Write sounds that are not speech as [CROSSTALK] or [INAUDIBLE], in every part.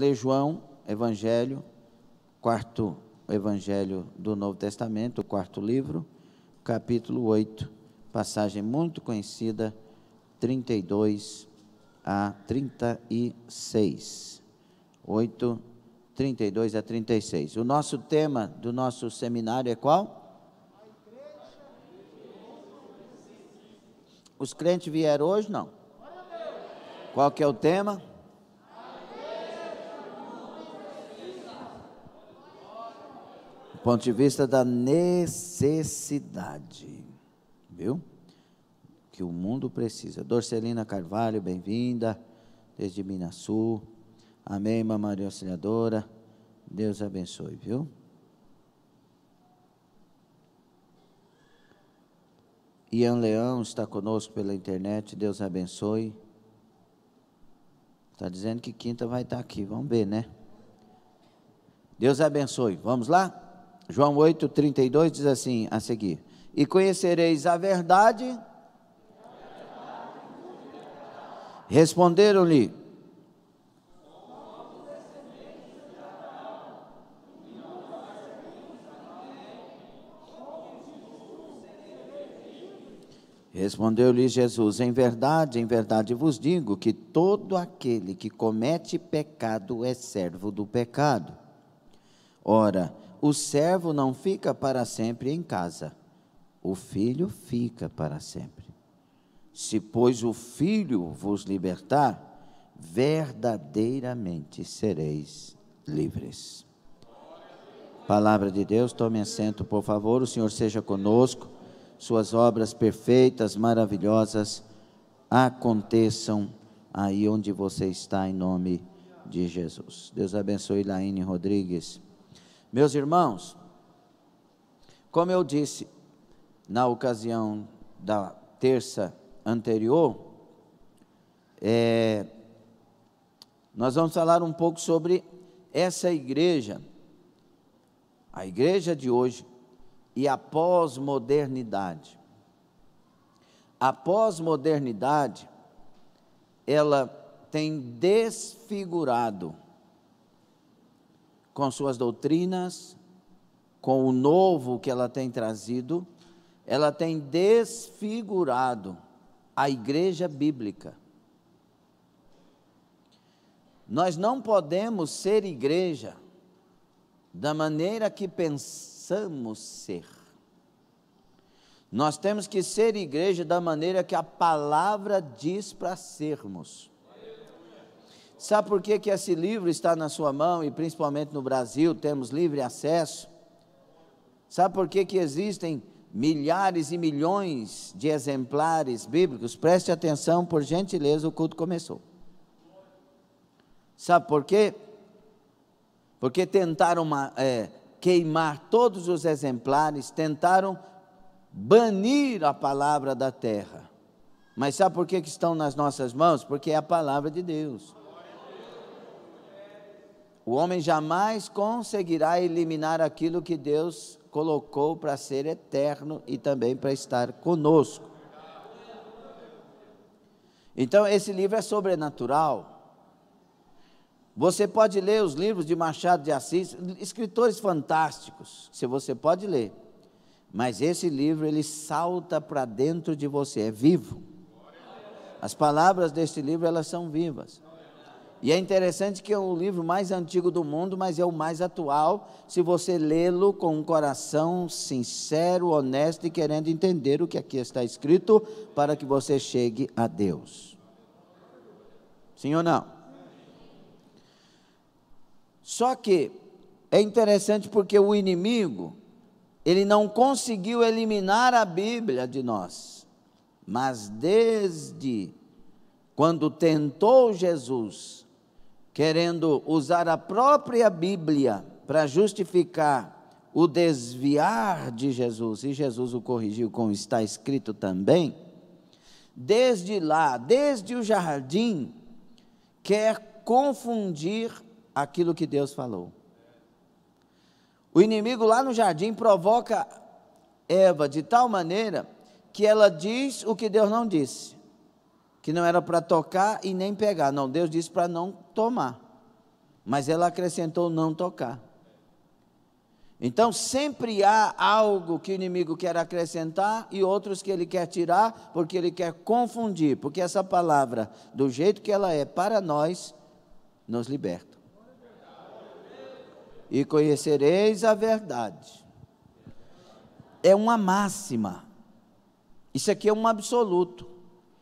ler João, Evangelho, quarto Evangelho do Novo Testamento, o quarto livro, capítulo 8, passagem muito conhecida, 32 a 36. 8, 32 a 36. O nosso tema do nosso seminário é qual? Os crentes vieram hoje? Não. Qual que é o tema? ponto de vista da necessidade, viu? Que o mundo precisa. Dorcelina Carvalho, bem-vinda, desde Minas Sul. Amém, Irmã Maria Auxiliadora. Deus abençoe, viu? Ian Leão está conosco pela internet, Deus abençoe. Está dizendo que quinta vai estar tá aqui, vamos ver, né? Deus abençoe. Vamos lá? João 8, 32 diz assim a seguir: E conhecereis a verdade. Responderam-lhe: Respondeu-lhe Jesus: Em verdade, em verdade vos digo que todo aquele que comete pecado é servo do pecado. Ora, o servo não fica para sempre em casa, o filho fica para sempre. Se, pois, o filho vos libertar, verdadeiramente sereis livres. Palavra de Deus, tome assento, por favor. O Senhor seja conosco. Suas obras perfeitas, maravilhosas, aconteçam aí onde você está, em nome de Jesus. Deus abençoe Laine Rodrigues meus irmãos, como eu disse na ocasião da terça anterior, é, nós vamos falar um pouco sobre essa igreja, a igreja de hoje e a pós-modernidade. A pós-modernidade, ela tem desfigurado com suas doutrinas, com o novo que ela tem trazido, ela tem desfigurado a igreja bíblica. Nós não podemos ser igreja da maneira que pensamos ser. Nós temos que ser igreja da maneira que a palavra diz para sermos. Sabe por que, que esse livro está na sua mão e principalmente no Brasil temos livre acesso? Sabe por que, que existem milhares e milhões de exemplares bíblicos? Preste atenção, por gentileza, o culto começou. Sabe por quê? Porque tentaram uma, é, queimar todos os exemplares, tentaram banir a palavra da terra. Mas sabe por que, que estão nas nossas mãos? Porque é a palavra de Deus. O homem jamais conseguirá eliminar aquilo que Deus colocou para ser eterno e também para estar conosco. Então, esse livro é sobrenatural. Você pode ler os livros de Machado de Assis, escritores fantásticos, se você pode ler. Mas esse livro ele salta para dentro de você, é vivo. As palavras deste livro elas são vivas. E é interessante que é o livro mais antigo do mundo, mas é o mais atual, se você lê-lo com um coração sincero, honesto e querendo entender o que aqui está escrito, para que você chegue a Deus. Sim ou não? Só que é interessante porque o inimigo, ele não conseguiu eliminar a Bíblia de nós, mas desde quando tentou Jesus querendo usar a própria Bíblia para justificar o desviar de Jesus, e Jesus o corrigiu como está escrito também, desde lá, desde o jardim, quer confundir aquilo que Deus falou. O inimigo lá no jardim provoca Eva de tal maneira que ela diz o que Deus não disse, que não era para tocar e nem pegar. Não, Deus disse para não tomar. Mas ela acrescentou não tocar. Então sempre há algo que o inimigo quer acrescentar e outros que ele quer tirar, porque ele quer confundir, porque essa palavra, do jeito que ela é para nós, nos liberta. E conhecereis a verdade. É uma máxima. Isso aqui é um absoluto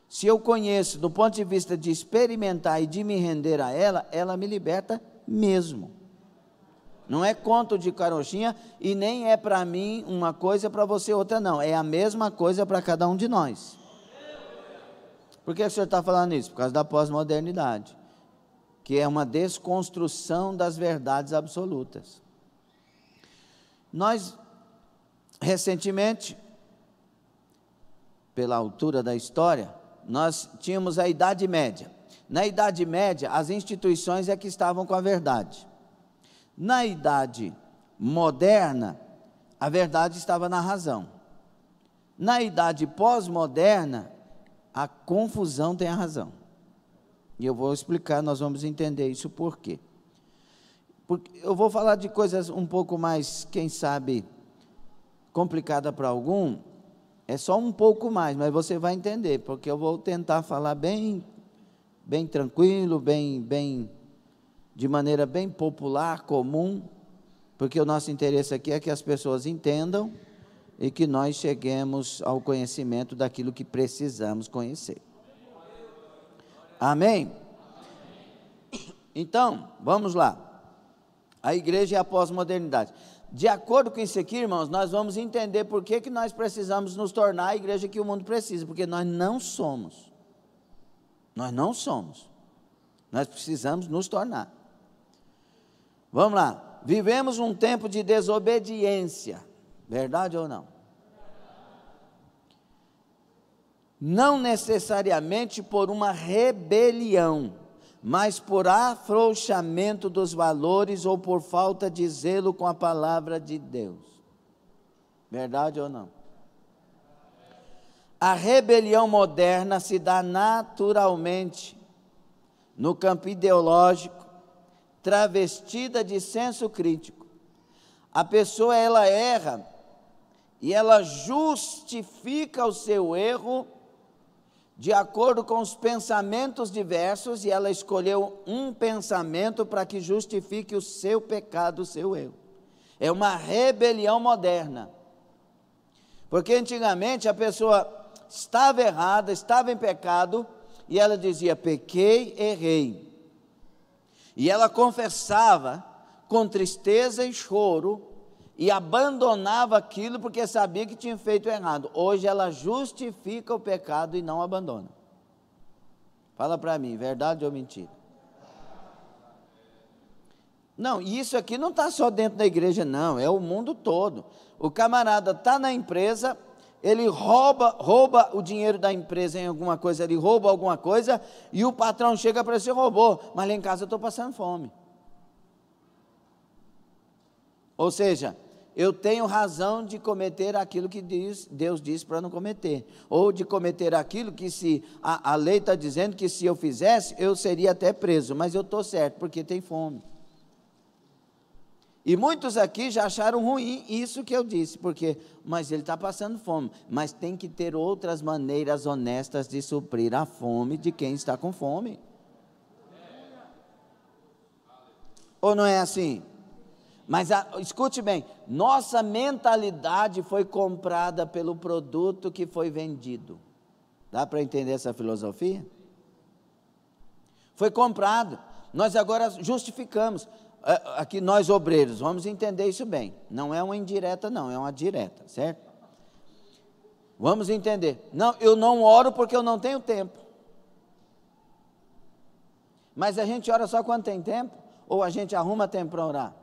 se eu conheço do ponto de vista de experimentar e de me render a ela, ela me liberta mesmo. Não é conto de carochinha e nem é para mim uma coisa para você outra, não. É a mesma coisa para cada um de nós. Por que o senhor está falando isso? Por causa da pós-modernidade, que é uma desconstrução das verdades absolutas. Nós, recentemente, pela altura da história, nós tínhamos a Idade Média. Na Idade Média, as instituições é que estavam com a verdade. Na Idade Moderna, a verdade estava na razão. Na Idade Pós-Moderna, a confusão tem a razão. E eu vou explicar, nós vamos entender isso por quê. Porque eu vou falar de coisas um pouco mais, quem sabe, complicada para algum, é só um pouco mais, mas você vai entender, porque eu vou tentar falar bem, bem tranquilo, bem, bem, de maneira bem popular, comum, porque o nosso interesse aqui é que as pessoas entendam e que nós cheguemos ao conhecimento daquilo que precisamos conhecer. Amém? Então, vamos lá. A igreja é a pós-modernidade de acordo com isso aqui, irmãos, nós vamos entender por que, que nós precisamos nos tornar a igreja que o mundo precisa, porque nós não somos. Nós não somos. Nós precisamos nos tornar. Vamos lá. Vivemos um tempo de desobediência, verdade ou não? Não necessariamente por uma rebelião, mas por afrouxamento dos valores ou por falta de zelo com a palavra de Deus. Verdade ou não? A rebelião moderna se dá naturalmente no campo ideológico, travestida de senso crítico. A pessoa ela erra e ela justifica o seu erro de acordo com os pensamentos diversos, e ela escolheu um pensamento para que justifique o seu pecado, o seu erro. É uma rebelião moderna. Porque antigamente a pessoa estava errada, estava em pecado, e ela dizia: pequei, errei. E ela confessava com tristeza e choro e abandonava aquilo porque sabia que tinha feito errado. Hoje ela justifica o pecado e não abandona. Fala para mim, verdade ou mentira? Não, isso aqui não está só dentro da igreja, não, é o mundo todo. O camarada está na empresa, ele rouba, rouba o dinheiro da empresa em alguma coisa, ele rouba alguma coisa, e o patrão chega para dizer: roubou, mas lá em casa eu estou passando fome. Ou seja, eu tenho razão de cometer aquilo que diz, Deus diz para não cometer, ou de cometer aquilo que se a, a lei está dizendo que se eu fizesse eu seria até preso, mas eu estou certo porque tem fome. E muitos aqui já acharam ruim isso que eu disse, porque, mas ele está passando fome, mas tem que ter outras maneiras honestas de suprir a fome de quem está com fome. Ou não é assim? Mas a, ah, escute bem: nossa mentalidade foi comprada pelo produto que foi vendido. Dá para entender essa filosofia? Foi comprado. Nós agora justificamos. É, aqui nós obreiros, vamos entender isso bem. Não é uma indireta, não, é uma direta, certo? Vamos entender. Não, eu não oro porque eu não tenho tempo. Mas a gente ora só quando tem tempo? Ou a gente arruma tempo para orar?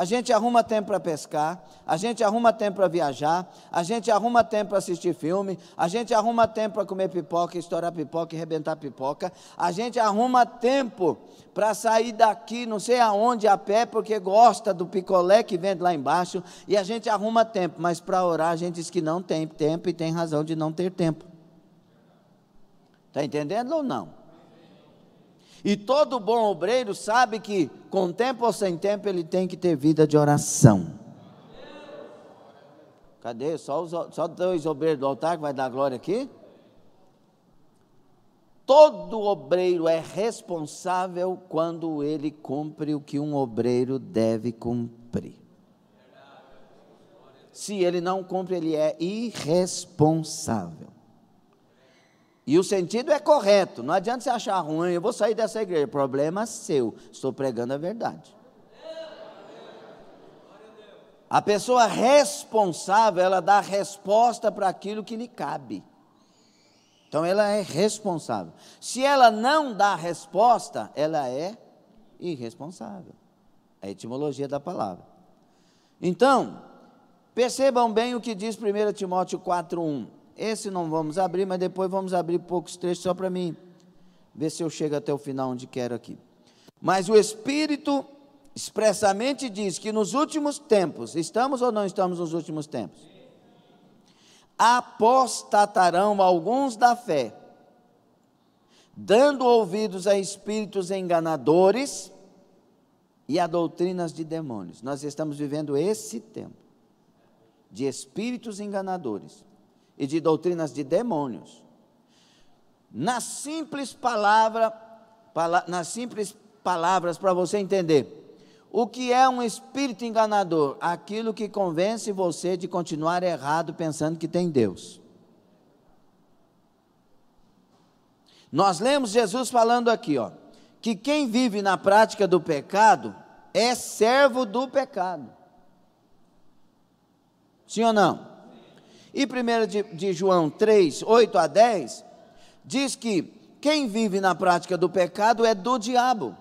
A gente arruma tempo para pescar, a gente arruma tempo para viajar, a gente arruma tempo para assistir filme, a gente arruma tempo para comer pipoca, estourar pipoca e rebentar pipoca, a gente arruma tempo para sair daqui, não sei aonde, a pé, porque gosta do picolé que vende lá embaixo, e a gente arruma tempo, mas para orar a gente diz que não tem tempo e tem razão de não ter tempo. Está entendendo ou não? E todo bom obreiro sabe que, com tempo ou sem tempo, ele tem que ter vida de oração. Cadê? Só, os, só dois obreiros do altar que vai dar glória aqui? Todo obreiro é responsável quando ele cumpre o que um obreiro deve cumprir. Se ele não cumpre, ele é irresponsável. E o sentido é correto, não adianta você achar ruim, eu vou sair dessa igreja, problema seu, estou pregando a verdade. A pessoa responsável, ela dá resposta para aquilo que lhe cabe. Então ela é responsável. Se ela não dá resposta, ela é irresponsável. É a etimologia da palavra. Então, percebam bem o que diz 1 Timóteo 4:1. Esse não vamos abrir, mas depois vamos abrir poucos trechos só para mim ver se eu chego até o final onde quero aqui. Mas o Espírito expressamente diz que nos últimos tempos, estamos ou não estamos nos últimos tempos? Apostatarão alguns da fé, dando ouvidos a espíritos enganadores e a doutrinas de demônios. Nós estamos vivendo esse tempo de espíritos enganadores e de doutrinas de demônios. Na simples palavra, pala, nas simples palavras para você entender. O que é um espírito enganador? Aquilo que convence você de continuar errado pensando que tem Deus. Nós lemos Jesus falando aqui, ó, que quem vive na prática do pecado é servo do pecado. Sim ou não? E 1 de, de João 3, 8 a 10, diz que quem vive na prática do pecado é do diabo.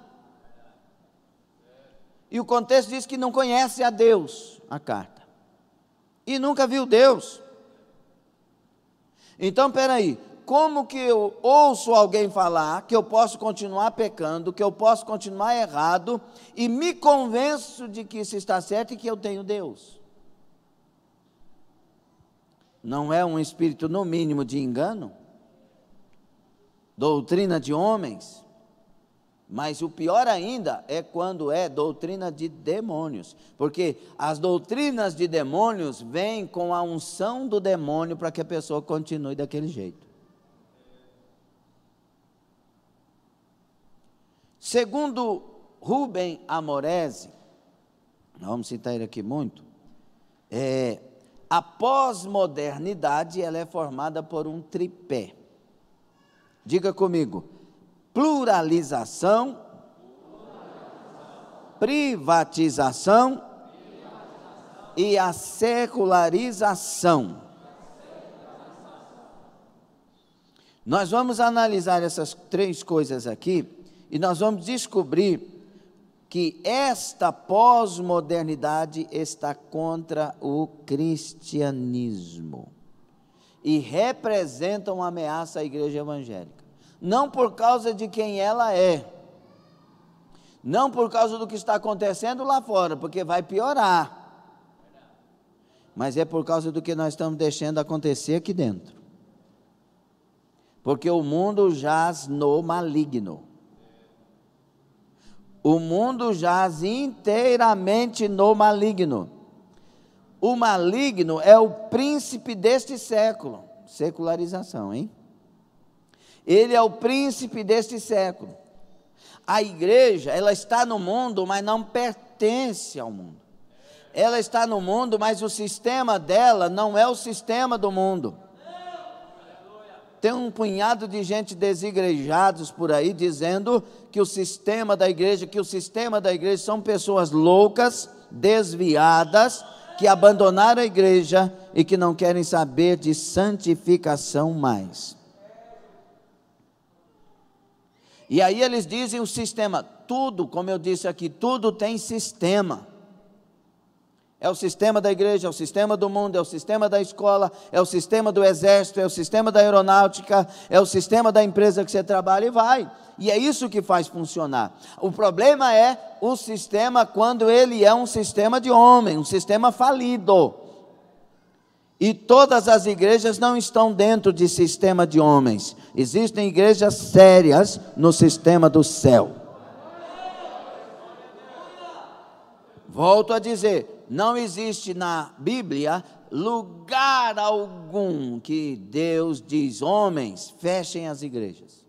E o contexto diz que não conhece a Deus, a carta. E nunca viu Deus. Então, peraí, como que eu ouço alguém falar que eu posso continuar pecando, que eu posso continuar errado, e me convenço de que isso está certo e que eu tenho Deus? não é um espírito, no mínimo, de engano? Doutrina de homens? Mas o pior ainda é quando é doutrina de demônios, porque as doutrinas de demônios vêm com a unção do demônio para que a pessoa continue daquele jeito. Segundo Rubem Amorese, não vamos citar ele aqui muito, é, a pós-modernidade ela é formada por um tripé. Diga comigo: pluralização, Privatização, privatização e a secularização. Nós vamos analisar essas três coisas aqui e nós vamos descobrir que esta pós-modernidade está contra o cristianismo e representa uma ameaça à igreja evangélica. Não por causa de quem ela é, não por causa do que está acontecendo lá fora, porque vai piorar, mas é por causa do que nós estamos deixando acontecer aqui dentro. Porque o mundo jaz no maligno. O mundo jaz inteiramente no maligno. O maligno é o príncipe deste século. Secularização, hein? Ele é o príncipe deste século. A igreja, ela está no mundo, mas não pertence ao mundo. Ela está no mundo, mas o sistema dela não é o sistema do mundo tem um punhado de gente desigrejados por aí dizendo que o sistema da igreja, que o sistema da igreja são pessoas loucas, desviadas, que abandonaram a igreja e que não querem saber de santificação mais. E aí eles dizem o sistema, tudo, como eu disse aqui, tudo tem sistema. É o sistema da igreja, é o sistema do mundo, é o sistema da escola, é o sistema do exército, é o sistema da aeronáutica, é o sistema da empresa que você trabalha e vai. E é isso que faz funcionar. O problema é o sistema quando ele é um sistema de homem, um sistema falido. E todas as igrejas não estão dentro de sistema de homens. Existem igrejas sérias no sistema do céu. Volto a dizer, não existe na Bíblia lugar algum que Deus diz: homens, fechem as igrejas.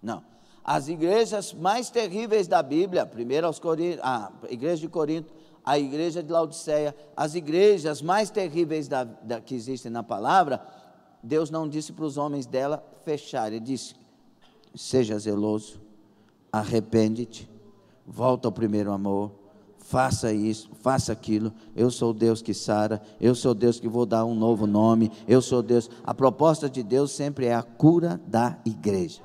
Não. As igrejas mais terríveis da Bíblia, primeiro aos Corinto, a igreja de Corinto, a igreja de Laodiceia, as igrejas mais terríveis da, da, que existem na palavra, Deus não disse para os homens dela fechar, ele disse: seja zeloso, arrepende-te, volta ao primeiro amor faça isso, faça aquilo. Eu sou Deus que sara, eu sou Deus que vou dar um novo nome, eu sou Deus. A proposta de Deus sempre é a cura da igreja.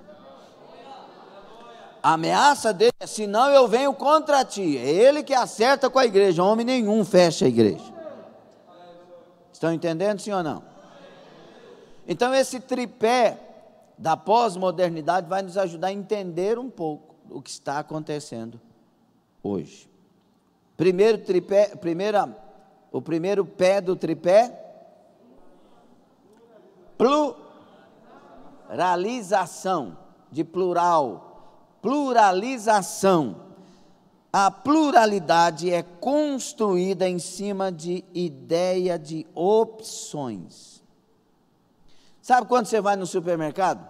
A ameaça dele é: senão eu venho contra ti. É ele que acerta com a igreja, homem nenhum fecha a igreja. Estão entendendo, sim ou não? Então, esse tripé da pós-modernidade vai nos ajudar a entender um pouco o que está acontecendo hoje. Primeiro tripé, primeira, o primeiro pé do tripé, pluralização, de plural, pluralização. A pluralidade é construída em cima de ideia de opções. Sabe quando você vai no supermercado?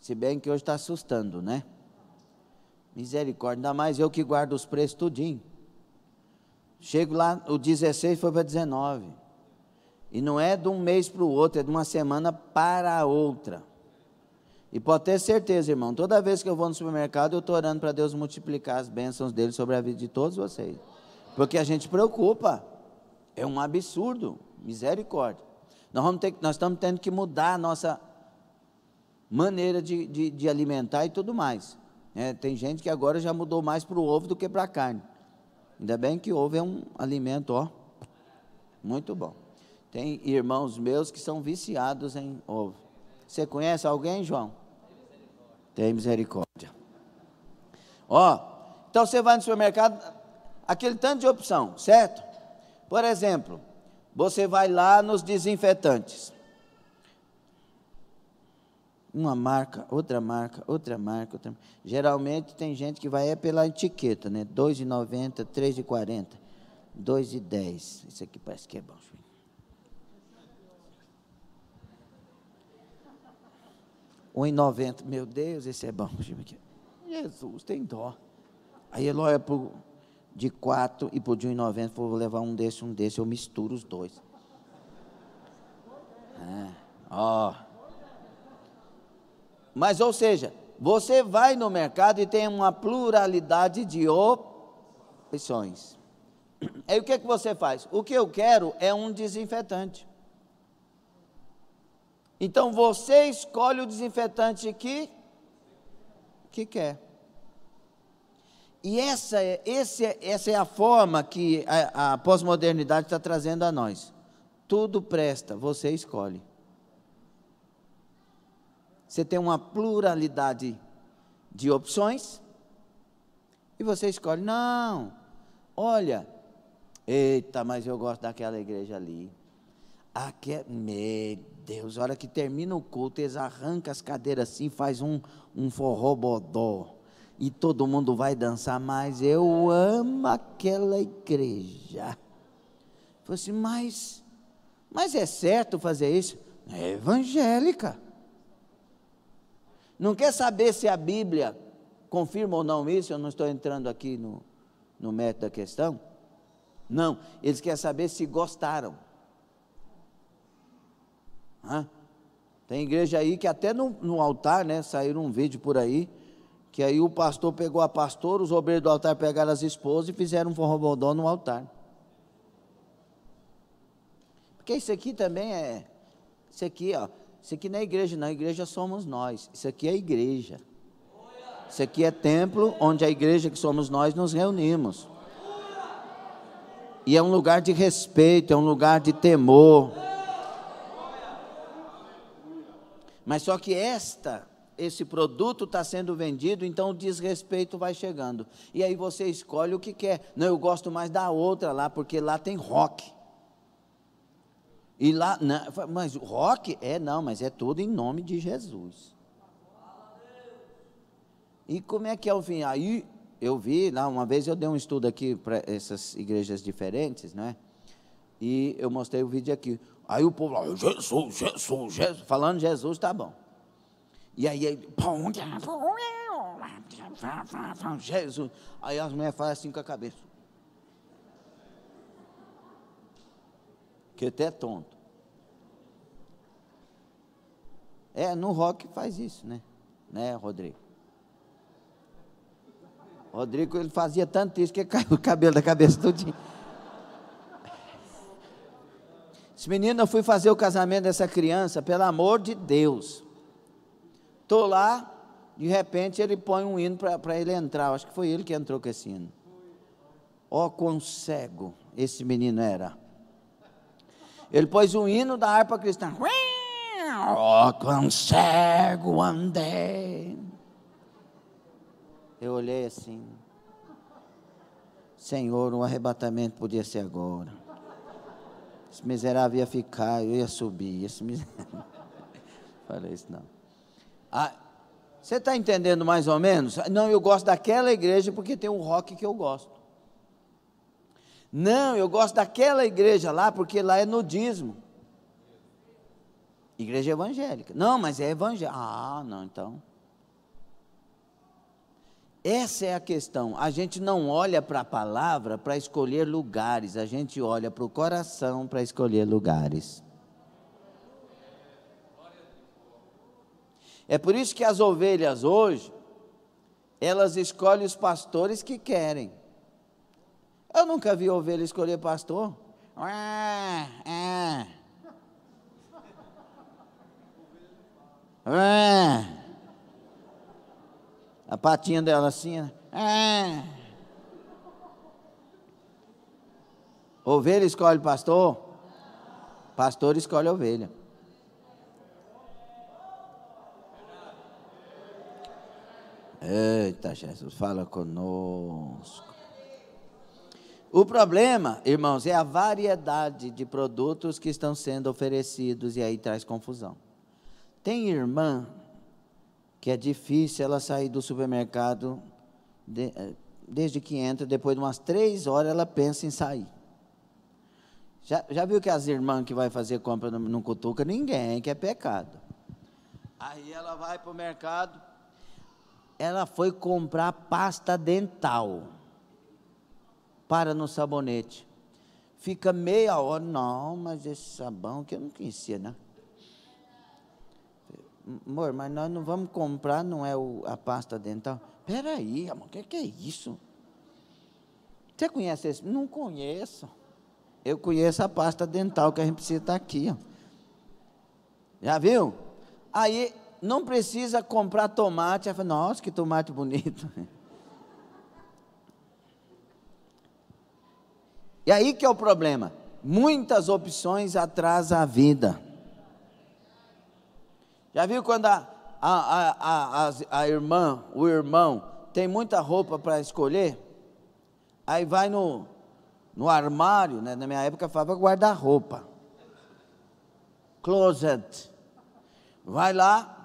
Se bem que hoje está assustando, né? Misericórdia, ainda mais eu que guardo os preços tudinho. Chego lá, o 16 foi para 19. E não é de um mês para o outro, é de uma semana para a outra. E pode ter certeza, irmão, toda vez que eu vou no supermercado, eu estou orando para Deus multiplicar as bênçãos dele sobre a vida de todos vocês. Porque a gente preocupa. É um absurdo. Misericórdia. Nós, vamos ter, nós estamos tendo que mudar a nossa maneira de, de, de alimentar e tudo mais. É, tem gente que agora já mudou mais para o ovo do que para a carne. Ainda bem que ovo é um alimento, ó, muito bom. Tem irmãos meus que são viciados em ovo. Você conhece alguém, João? Tem misericórdia. Ó, então você vai no supermercado, aquele tanto de opção, certo? Por exemplo, você vai lá nos desinfetantes uma marca, outra marca, outra marca, outra marca. Geralmente tem gente que vai é pela etiqueta, né? 2,90, 3,40, 2,10. Isso aqui parece que é bom, filho. Um em 90, meu Deus, esse é bom. Jesus, tem dó. Aí ele olha é pro, de 4 e pro de 1,90, vou levar um desse, um desse, eu misturo os dois. É, ó. Ah, oh. Mas, ou seja, você vai no mercado e tem uma pluralidade de opções. Aí o que, é que você faz? O que eu quero é um desinfetante. Então você escolhe o desinfetante que, que quer. E essa é, esse, é, essa é a forma que a, a pós-modernidade está trazendo a nós. Tudo presta, você escolhe. Você tem uma pluralidade de opções e você escolhe, não, olha, eita, mas eu gosto daquela igreja ali. Aqui, é, meu Deus, a hora que termina o culto, eles arrancam as cadeiras assim, faz um, um forrobodó. E todo mundo vai dançar, mas eu amo aquela igreja. Falei assim, mas, mas é certo fazer isso? É evangélica. Não quer saber se a Bíblia confirma ou não isso, eu não estou entrando aqui no, no método da questão. Não, eles querem saber se gostaram. Hã? Tem igreja aí que até no, no altar, né, saíram um vídeo por aí, que aí o pastor pegou a pastora, os obreiros do altar pegaram as esposas e fizeram um forrobodó no altar. Porque isso aqui também é, isso aqui, ó, isso aqui não é igreja, não. A igreja somos nós. Isso aqui é igreja. Isso aqui é templo onde a igreja que somos nós nos reunimos. E é um lugar de respeito, é um lugar de temor. Mas só que esta, esse produto está sendo vendido, então o desrespeito vai chegando. E aí você escolhe o que quer. Não, eu gosto mais da outra lá, porque lá tem rock. E lá, não, mas rock? É, não, mas é tudo em nome de Jesus. E como é que é o fim? Aí eu vi, lá, uma vez eu dei um estudo aqui para essas igrejas diferentes, né? E eu mostrei o vídeo aqui. Aí o povo lá, Jesus, Jesus, Jesus, falando Jesus, tá bom. E aí ele, Jesus. Aí as mulheres falam assim com a cabeça. que até é tonto. É, no rock faz isso, né? Né, Rodrigo? Rodrigo, ele fazia tanto isso que caiu o cabelo da cabeça todinho. Esse menino, eu fui fazer o casamento dessa criança, pelo amor de Deus. Estou lá, de repente ele põe um hino para ele entrar. acho que foi ele que entrou com esse hino. Ó, oh, quão cego esse menino era. Ele pôs um hino da harpa cristã. Oh, cego andar. Eu olhei assim. Senhor, um arrebatamento podia ser agora. Esse miserável ia ficar, eu ia subir. Esse miserável. [LAUGHS] Falei isso não. Ah, você está entendendo mais ou menos? Não, eu gosto daquela igreja porque tem um rock que eu gosto. Não, eu gosto daquela igreja lá, porque lá é nudismo. Igreja evangélica. Não, mas é evangélica. Ah, não, então. Essa é a questão. A gente não olha para a palavra para escolher lugares, a gente olha para o coração para escolher lugares. É por isso que as ovelhas hoje, elas escolhem os pastores que querem. Eu nunca vi ovelha escolher pastor. É, é. É. A patinha dela assim. Né? Ovelha escolhe pastor? Pastor escolhe ovelha. Eita, Jesus, fala conosco. O problema, irmãos, é a variedade de produtos que estão sendo oferecidos e aí traz confusão. Tem irmã que é difícil ela sair do supermercado de, eh, desde que entra, depois de umas três horas ela pensa em sair. Já, já viu que as irmãs que vai fazer compra não, não cutuca ninguém, que é pecado. Aí ela vai para o mercado, ela foi comprar pasta dental para no sabonete. Fica meia hora, não, mas esse sabão que eu não conhecia, né? Amor, mas nós não vamos comprar, não é o, a pasta dental. Peraí, amor, o que, que é isso? Você conhece esse? Não conheço. Eu conheço a pasta dental que a gente precisa estar tá aqui. Ó. Já viu? Aí não precisa comprar tomate. Aí Nossa, que tomate bonito. [LAUGHS] E aí que é o problema. Muitas opções atrasam a vida. Já viu quando a, a, a, a, a irmã, o irmão, tem muita roupa para escolher? Aí vai no, no armário, né? na minha época falava guarda-roupa. Closet. Vai lá,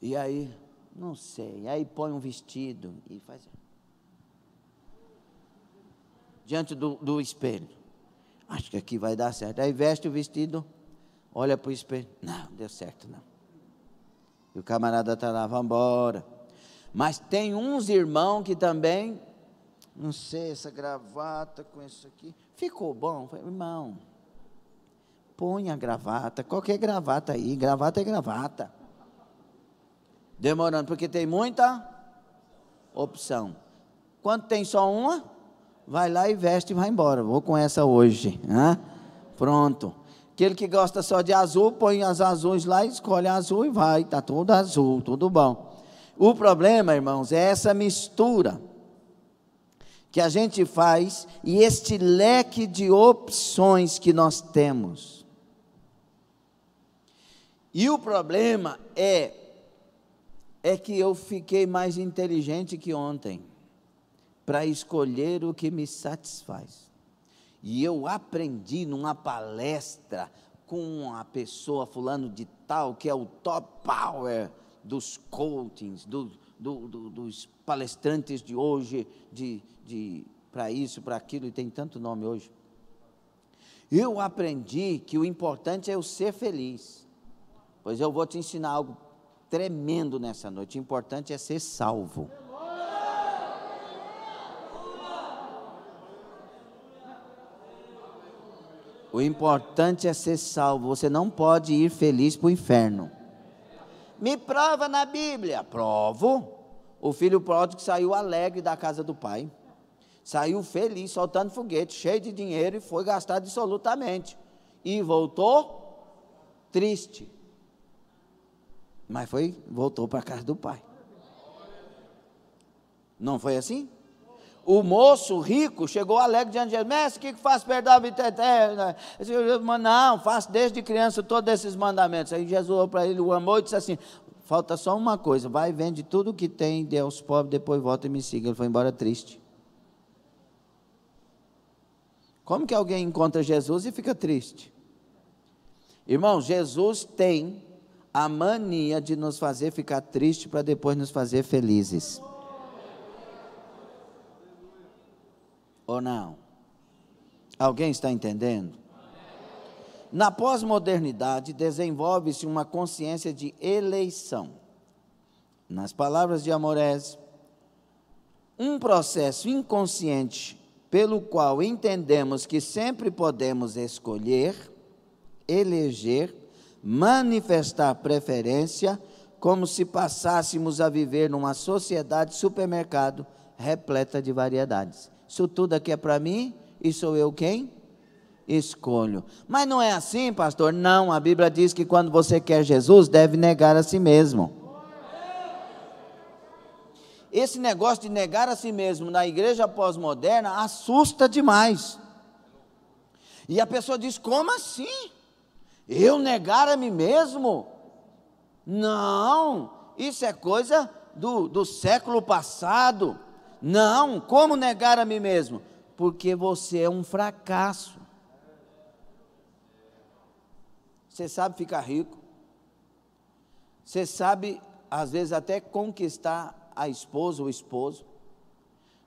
e aí, não sei, aí põe um vestido e faz diante do, do espelho. Acho que aqui vai dar certo. Aí veste o vestido, olha para o espelho. Não, deu certo não. E o camarada está lá, vamos embora. Mas tem uns irmãos que também, não sei, essa gravata com isso aqui, ficou bom? Falei, irmão, põe a gravata, qualquer gravata aí, gravata é gravata. Demorando, porque tem muita opção. Quando tem só uma, vai lá e veste e vai embora. Vou com essa hoje. Né? Pronto. Aquele que gosta só de azul, põe as azuis lá, escolhe azul e vai. Está tudo azul, tudo bom. O problema, irmãos, é essa mistura que a gente faz e este leque de opções que nós temos. E o problema é é que eu fiquei mais inteligente que ontem para escolher o que me satisfaz. E eu aprendi numa palestra com a pessoa fulano de tal, que é o top power dos coachings, do, do, do, dos palestrantes de hoje, de, de para isso, para aquilo, e tem tanto nome hoje. Eu aprendi que o importante é eu ser feliz. Pois eu vou te ensinar algo tremendo nessa noite. O importante é ser salvo. O importante é ser salvo. Você não pode ir feliz para o inferno. Me prova na Bíblia. Provo. O filho pródigo saiu alegre da casa do pai. Saiu feliz, soltando foguete, cheio de dinheiro e foi gastar dissolutamente. E voltou triste. Mas foi, voltou para a casa do pai. Não foi assim? o moço rico chegou alegre diante de Jesus, mestre, o que, que faço para a vida eterna? Disse, não, faço desde criança todos esses mandamentos. Aí Jesus olhou para ele, o amor e disse assim, falta só uma coisa, vai, vende tudo que tem, dê aos pobres, depois volta e me siga. Ele foi embora triste. Como que alguém encontra Jesus e fica triste? Irmão, Jesus tem a mania de nos fazer ficar triste para depois nos fazer felizes. ou não? Alguém está entendendo? Na pós-modernidade, desenvolve-se uma consciência de eleição. Nas palavras de Amores, um processo inconsciente pelo qual entendemos que sempre podemos escolher, eleger, manifestar preferência, como se passássemos a viver numa sociedade supermercado repleta de variedades. Isso tudo aqui é para mim e sou eu quem escolho. Mas não é assim, pastor? Não, a Bíblia diz que quando você quer Jesus, deve negar a si mesmo. Esse negócio de negar a si mesmo na igreja pós-moderna assusta demais. E a pessoa diz: como assim? Eu negar a mim mesmo? Não, isso é coisa do, do século passado. Não, como negar a mim mesmo? Porque você é um fracasso. Você sabe ficar rico. Você sabe, às vezes, até conquistar a esposa ou o esposo.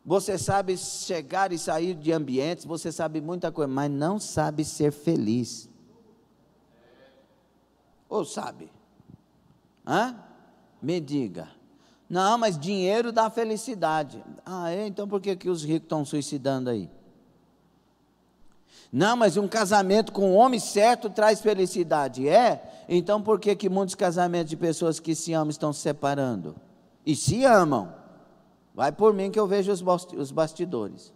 Você sabe chegar e sair de ambientes, você sabe muita coisa, mas não sabe ser feliz. Ou sabe? Hã? Me diga. Não, mas dinheiro dá felicidade. Ah, é? Então por que, que os ricos estão suicidando aí? Não, mas um casamento com o um homem certo traz felicidade. É? Então por que, que muitos casamentos de pessoas que se amam estão se separando? E se amam. Vai por mim que eu vejo os bastidores.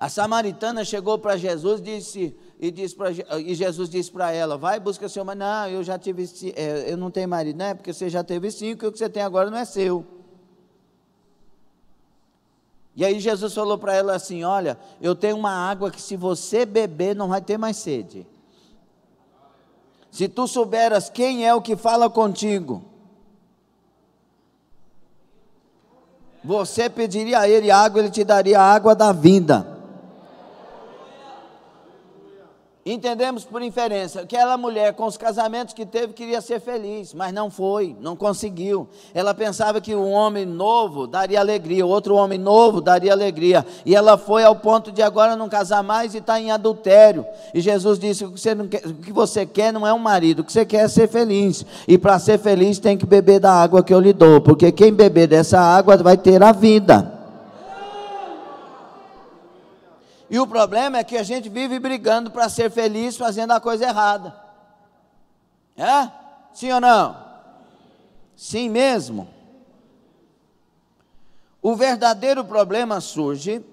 A samaritana chegou para Jesus disse, e, disse pra, e Jesus disse para ela: Vai, busca seu marido. Não, eu já tive, é, eu não tenho marido, né? Porque você já teve cinco e o que você tem agora não é seu. E aí Jesus falou para ela assim: Olha, eu tenho uma água que se você beber não vai ter mais sede. Se tu souberas quem é o que fala contigo, você pediria a ele água, ele te daria a água da vida. Entendemos por inferência que aquela mulher, com os casamentos que teve, queria ser feliz, mas não foi, não conseguiu. Ela pensava que um homem novo daria alegria, outro homem novo daria alegria. E ela foi ao ponto de agora não casar mais e está em adultério. E Jesus disse: o que, você quer, o que você quer não é um marido, o que você quer é ser feliz. E para ser feliz tem que beber da água que eu lhe dou, porque quem beber dessa água vai ter a vida. E o problema é que a gente vive brigando para ser feliz fazendo a coisa errada. É? Sim ou não? Sim mesmo. O verdadeiro problema surge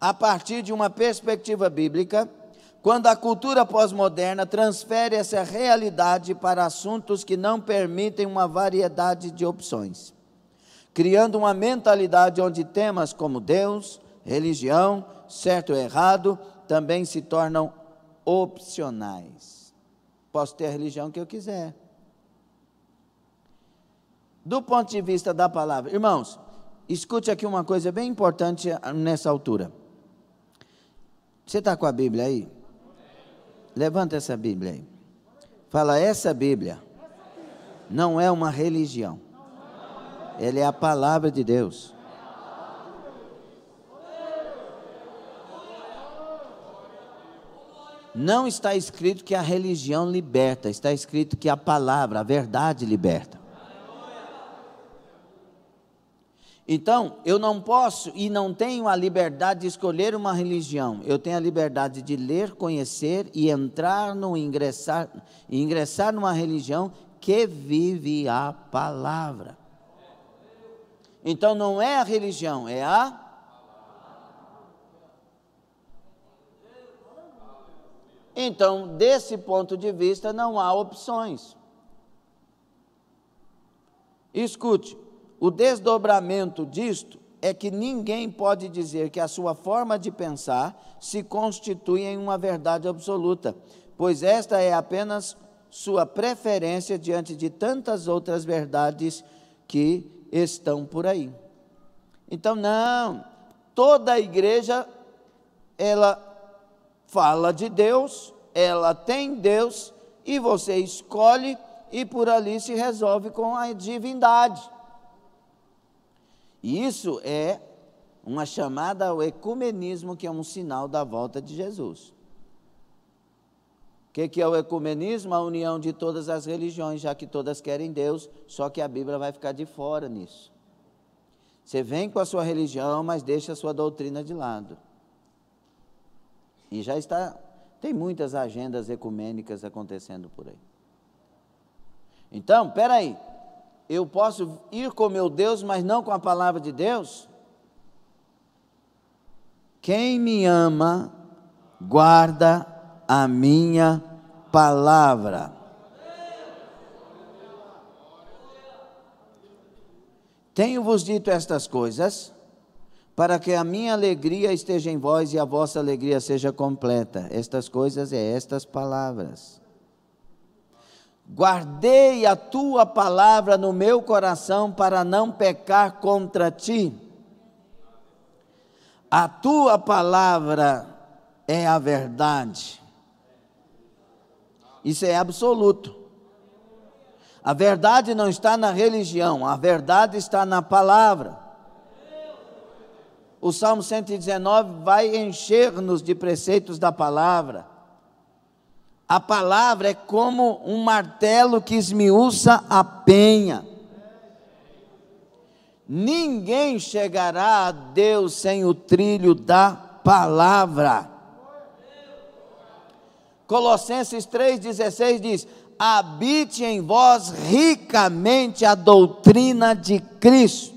a partir de uma perspectiva bíblica, quando a cultura pós-moderna transfere essa realidade para assuntos que não permitem uma variedade de opções, criando uma mentalidade onde temas como Deus, religião, certo ou errado, também se tornam opcionais. Posso ter a religião que eu quiser. Do ponto de vista da palavra, irmãos, escute aqui uma coisa bem importante nessa altura. Você está com a Bíblia aí? Levanta essa Bíblia aí. Fala, essa Bíblia não é uma religião, ela é a palavra de Deus. Não está escrito que a religião liberta, está escrito que a palavra, a verdade liberta. Então, eu não posso e não tenho a liberdade de escolher uma religião. Eu tenho a liberdade de ler, conhecer e entrar no ingressar, ingressar numa religião que vive a palavra. Então não é a religião, é a Então, desse ponto de vista, não há opções. Escute, o desdobramento disto é que ninguém pode dizer que a sua forma de pensar se constitui em uma verdade absoluta, pois esta é apenas sua preferência diante de tantas outras verdades que estão por aí. Então, não, toda a igreja ela fala de Deus, ela tem Deus e você escolhe e por ali se resolve com a divindade. E isso é uma chamada ao ecumenismo, que é um sinal da volta de Jesus. O que, que é o ecumenismo? A união de todas as religiões, já que todas querem Deus, só que a Bíblia vai ficar de fora nisso. Você vem com a sua religião, mas deixa a sua doutrina de lado. E já está, tem muitas agendas ecumênicas acontecendo por aí. Então, aí, eu posso ir com meu Deus, mas não com a palavra de Deus? Quem me ama, guarda a minha palavra. Tenho-vos dito estas coisas para que a minha alegria esteja em vós e a vossa alegria seja completa. Estas coisas e é estas palavras. Guardei a tua palavra no meu coração para não pecar contra ti. A tua palavra é a verdade. Isso é absoluto. A verdade não está na religião, a verdade está na palavra o Salmo 119 vai encher-nos de preceitos da palavra. A palavra é como um martelo que esmiuça a penha. Ninguém chegará a Deus sem o trilho da palavra. Colossenses 3,16 diz: Habite em vós ricamente a doutrina de Cristo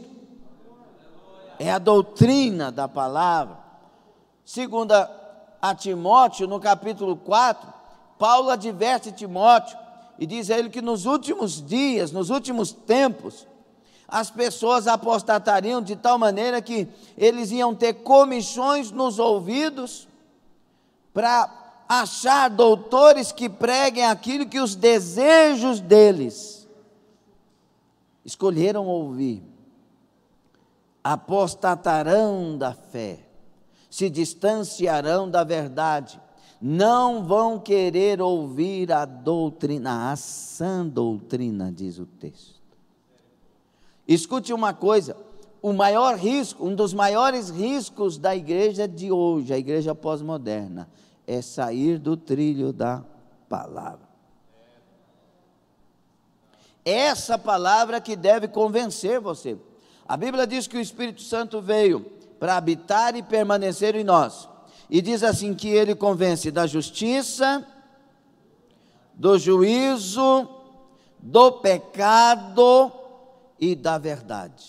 é a doutrina da palavra. Segunda a Timóteo, no capítulo 4, Paulo adverte Timóteo e diz a ele que nos últimos dias, nos últimos tempos, as pessoas apostatariam de tal maneira que eles iam ter comissões nos ouvidos para achar doutores que preguem aquilo que os desejos deles escolheram ouvir apostatarão da fé, se distanciarão da verdade, não vão querer ouvir a doutrina, a sã doutrina, diz o texto. Escute uma coisa: o maior risco, um dos maiores riscos da igreja de hoje, a igreja pós-moderna, é sair do trilho da palavra. Essa palavra que deve convencer você. A Bíblia diz que o Espírito Santo veio para habitar e permanecer em nós. E diz assim que ele convence da justiça, do juízo, do pecado e da verdade.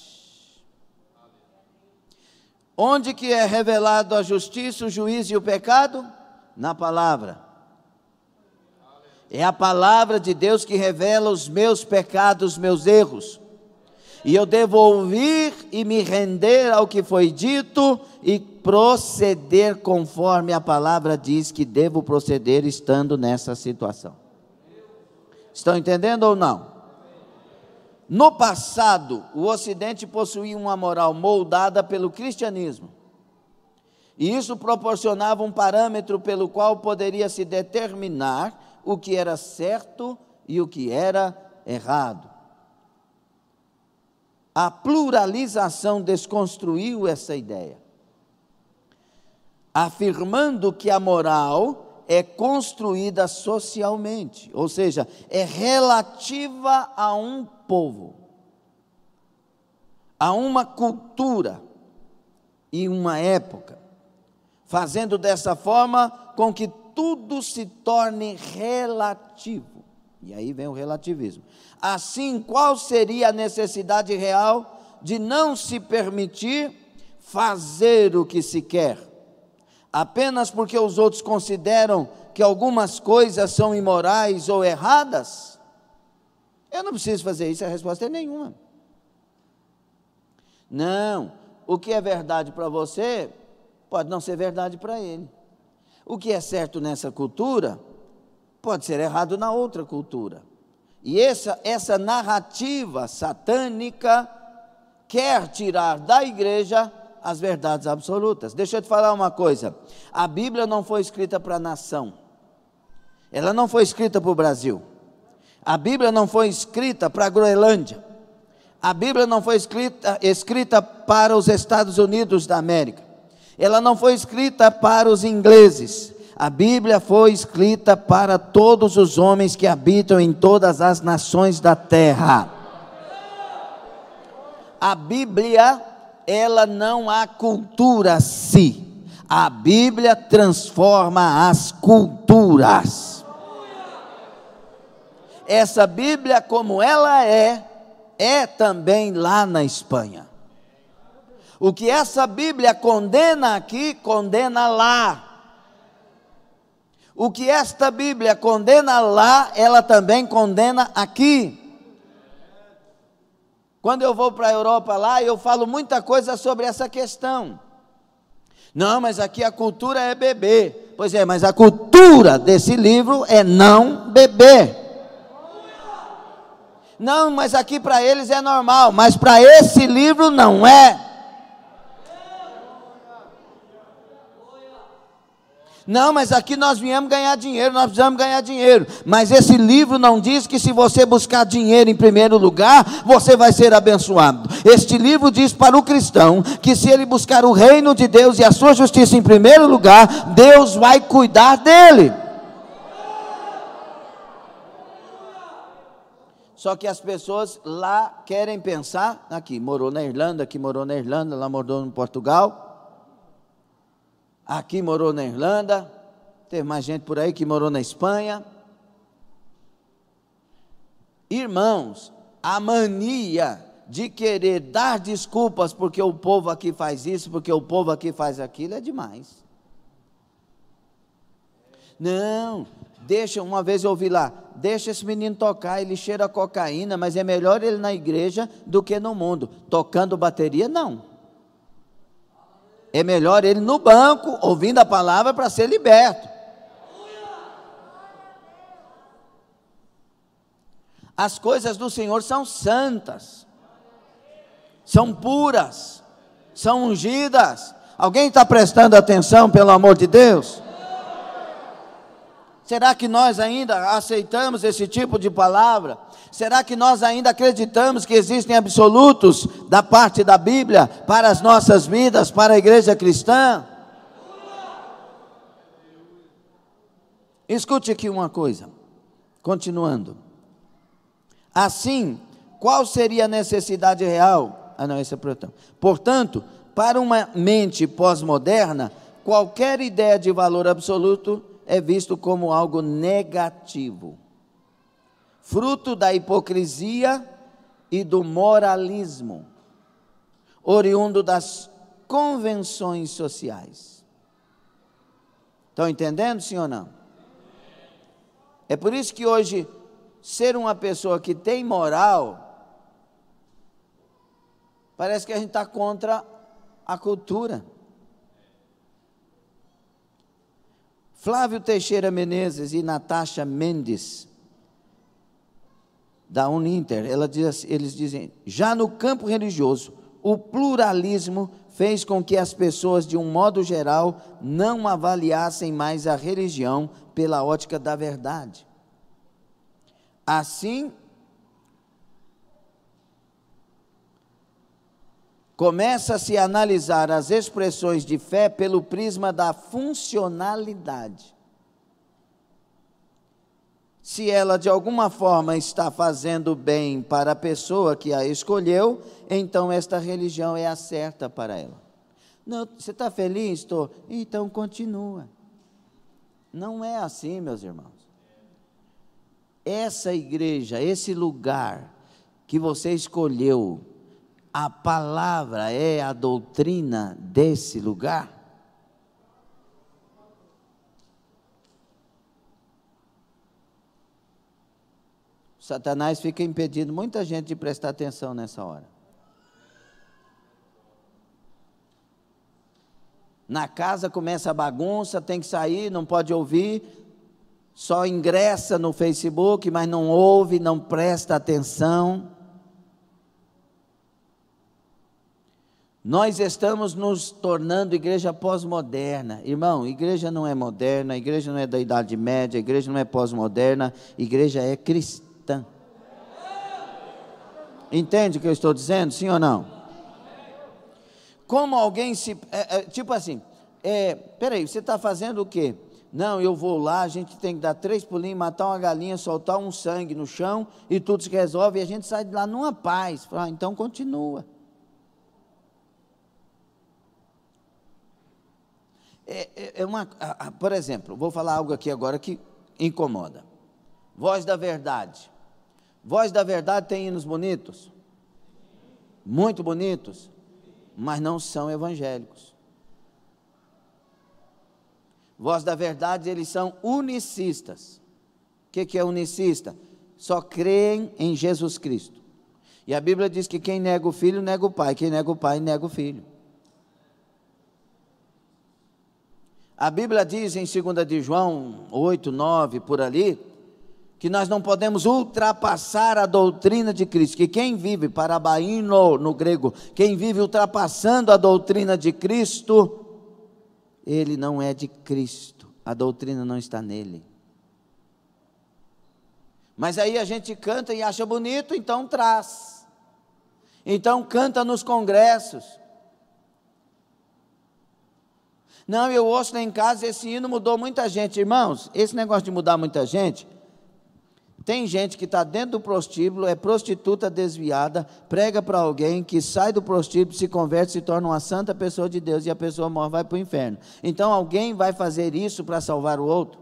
Onde que é revelado a justiça, o juízo e o pecado? Na palavra. É a palavra de Deus que revela os meus pecados, os meus erros. E eu devo ouvir e me render ao que foi dito e proceder conforme a palavra diz que devo proceder estando nessa situação. Estão entendendo ou não? No passado, o Ocidente possuía uma moral moldada pelo cristianismo. E isso proporcionava um parâmetro pelo qual poderia se determinar o que era certo e o que era errado. A pluralização desconstruiu essa ideia, afirmando que a moral é construída socialmente, ou seja, é relativa a um povo, a uma cultura e uma época, fazendo dessa forma com que tudo se torne relativo. E aí vem o relativismo. Assim, qual seria a necessidade real de não se permitir fazer o que se quer? Apenas porque os outros consideram que algumas coisas são imorais ou erradas? Eu não preciso fazer isso, a resposta é nenhuma. Não, o que é verdade para você pode não ser verdade para ele. O que é certo nessa cultura pode ser errado na outra cultura. E essa, essa narrativa satânica quer tirar da igreja as verdades absolutas. Deixa eu te falar uma coisa: a Bíblia não foi escrita para a nação, ela não foi escrita para o Brasil, a Bíblia não foi escrita para a Groenlândia, a Bíblia não foi escrita, escrita para os Estados Unidos da América, ela não foi escrita para os ingleses, a Bíblia foi escrita para todos os homens que habitam em todas as nações da terra. A Bíblia, ela não acultura se. A Bíblia transforma as culturas. Essa Bíblia, como ela é, é também lá na Espanha. O que essa Bíblia condena aqui, condena lá. O que esta Bíblia condena lá, ela também condena aqui. Quando eu vou para a Europa lá, eu falo muita coisa sobre essa questão. Não, mas aqui a cultura é beber. Pois é, mas a cultura desse livro é não beber. Não, mas aqui para eles é normal, mas para esse livro não é. Não, mas aqui nós viemos ganhar dinheiro, nós precisamos ganhar dinheiro. Mas esse livro não diz que se você buscar dinheiro em primeiro lugar, você vai ser abençoado. Este livro diz para o cristão que se ele buscar o reino de Deus e a sua justiça em primeiro lugar, Deus vai cuidar dele. Só que as pessoas lá querem pensar, aqui morou na Irlanda, aqui morou na Irlanda, lá morou em Portugal aqui morou na Irlanda, teve mais gente por aí que morou na Espanha. Irmãos, a mania de querer dar desculpas porque o povo aqui faz isso, porque o povo aqui faz aquilo é demais. Não, deixa, uma vez eu ouvi lá, deixa esse menino tocar, ele cheira cocaína, mas é melhor ele na igreja do que no mundo. Tocando bateria, não. É melhor ele no banco, ouvindo a palavra, para ser liberto. As coisas do Senhor são santas, são puras, são ungidas. Alguém está prestando atenção, pelo amor de Deus? Será que nós ainda aceitamos esse tipo de palavra? Será que nós ainda acreditamos que existem absolutos da parte da Bíblia para as nossas vidas, para a igreja cristã? Escute aqui uma coisa, continuando. Assim, qual seria a necessidade real? Ah, não, esse é Plutão. Portanto, para uma mente pós-moderna, qualquer ideia de valor absoluto é visto como algo negativo, fruto da hipocrisia e do moralismo, oriundo das convenções sociais. Estão entendendo, sim ou não? É por isso que hoje, ser uma pessoa que tem moral, parece que a gente está contra a cultura. Flávio Teixeira Menezes e Natasha Mendes, da Uninter, diz, assim, eles dizem: já no campo religioso, o pluralismo fez com que as pessoas, de um modo geral, não avaliassem mais a religião pela ótica da verdade. Assim, Começa-se a analisar as expressões de fé pelo prisma da funcionalidade. Se ela de alguma forma está fazendo bem para a pessoa que a escolheu, então esta religião é a certa para ela. Não, você está feliz? Estou. Então continua. Não é assim, meus irmãos. Essa igreja, esse lugar que você escolheu, a palavra é a doutrina desse lugar? Satanás fica impedindo muita gente de prestar atenção nessa hora. Na casa começa a bagunça, tem que sair, não pode ouvir, só ingressa no Facebook, mas não ouve, não presta atenção. Nós estamos nos tornando igreja pós-moderna. Irmão, igreja não é moderna, igreja não é da Idade Média, igreja não é pós-moderna, igreja é cristã. Entende o que eu estou dizendo, sim ou não? Como alguém se. É, é, tipo assim, é, peraí, você está fazendo o quê? Não, eu vou lá, a gente tem que dar três pulinhos, matar uma galinha, soltar um sangue no chão e tudo se resolve e a gente sai de lá numa paz. Ah, então continua. É, é, é uma, a, a, por exemplo, vou falar algo aqui agora que incomoda. Voz da verdade. Voz da verdade tem hinos bonitos, muito bonitos, mas não são evangélicos. Voz da verdade, eles são unicistas. O que, que é unicista? Só creem em Jesus Cristo. E a Bíblia diz que quem nega o filho, nega o pai. Quem nega o pai, nega o filho. A Bíblia diz em 2 de João 8, 9, por ali, que nós não podemos ultrapassar a doutrina de Cristo, que quem vive, parabaino no grego, quem vive ultrapassando a doutrina de Cristo, ele não é de Cristo, a doutrina não está nele. Mas aí a gente canta e acha bonito, então traz. Então canta nos congressos. Não, eu ouço lá em casa, esse hino mudou muita gente. Irmãos, esse negócio de mudar muita gente, tem gente que está dentro do prostíbulo, é prostituta desviada, prega para alguém que sai do prostíbulo, se converte, se torna uma santa pessoa de Deus e a pessoa morre, vai para o inferno. Então alguém vai fazer isso para salvar o outro?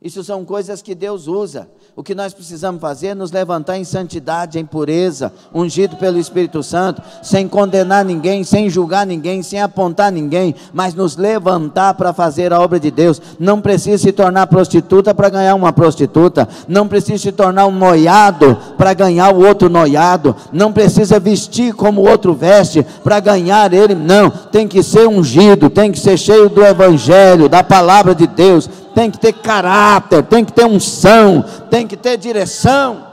Isso são coisas que Deus usa o que nós precisamos fazer é nos levantar em santidade, em pureza, ungido pelo Espírito Santo, sem condenar ninguém, sem julgar ninguém, sem apontar ninguém, mas nos levantar para fazer a obra de Deus. Não precisa se tornar prostituta para ganhar uma prostituta, não precisa se tornar um noiado para ganhar o outro noiado, não precisa vestir como o outro veste para ganhar ele, não, tem que ser ungido, tem que ser cheio do Evangelho, da palavra de Deus, tem que ter caráter, tem que ter unção, tem que ter direção.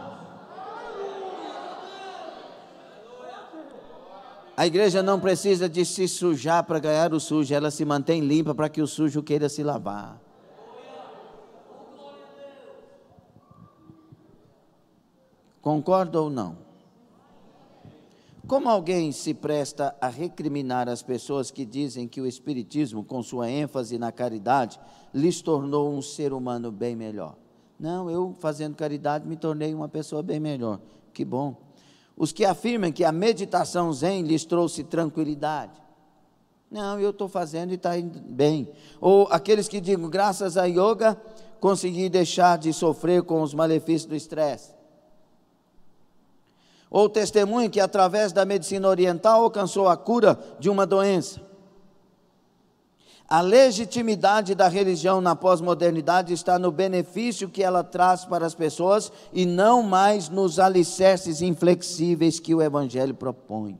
A igreja não precisa de se sujar para ganhar o sujo, ela se mantém limpa para que o sujo queira se lavar. Concorda ou não? Como alguém se presta a recriminar as pessoas que dizem que o Espiritismo, com sua ênfase na caridade, lhes tornou um ser humano bem melhor? Não, eu fazendo caridade me tornei uma pessoa bem melhor. Que bom. Os que afirmam que a meditação zen lhes trouxe tranquilidade. Não, eu estou fazendo e está indo bem. Ou aqueles que digam, graças à yoga, consegui deixar de sofrer com os malefícios do estresse ou testemunho que, através da medicina oriental, alcançou a cura de uma doença. A legitimidade da religião na pós-modernidade está no benefício que ela traz para as pessoas e não mais nos alicerces inflexíveis que o Evangelho propõe.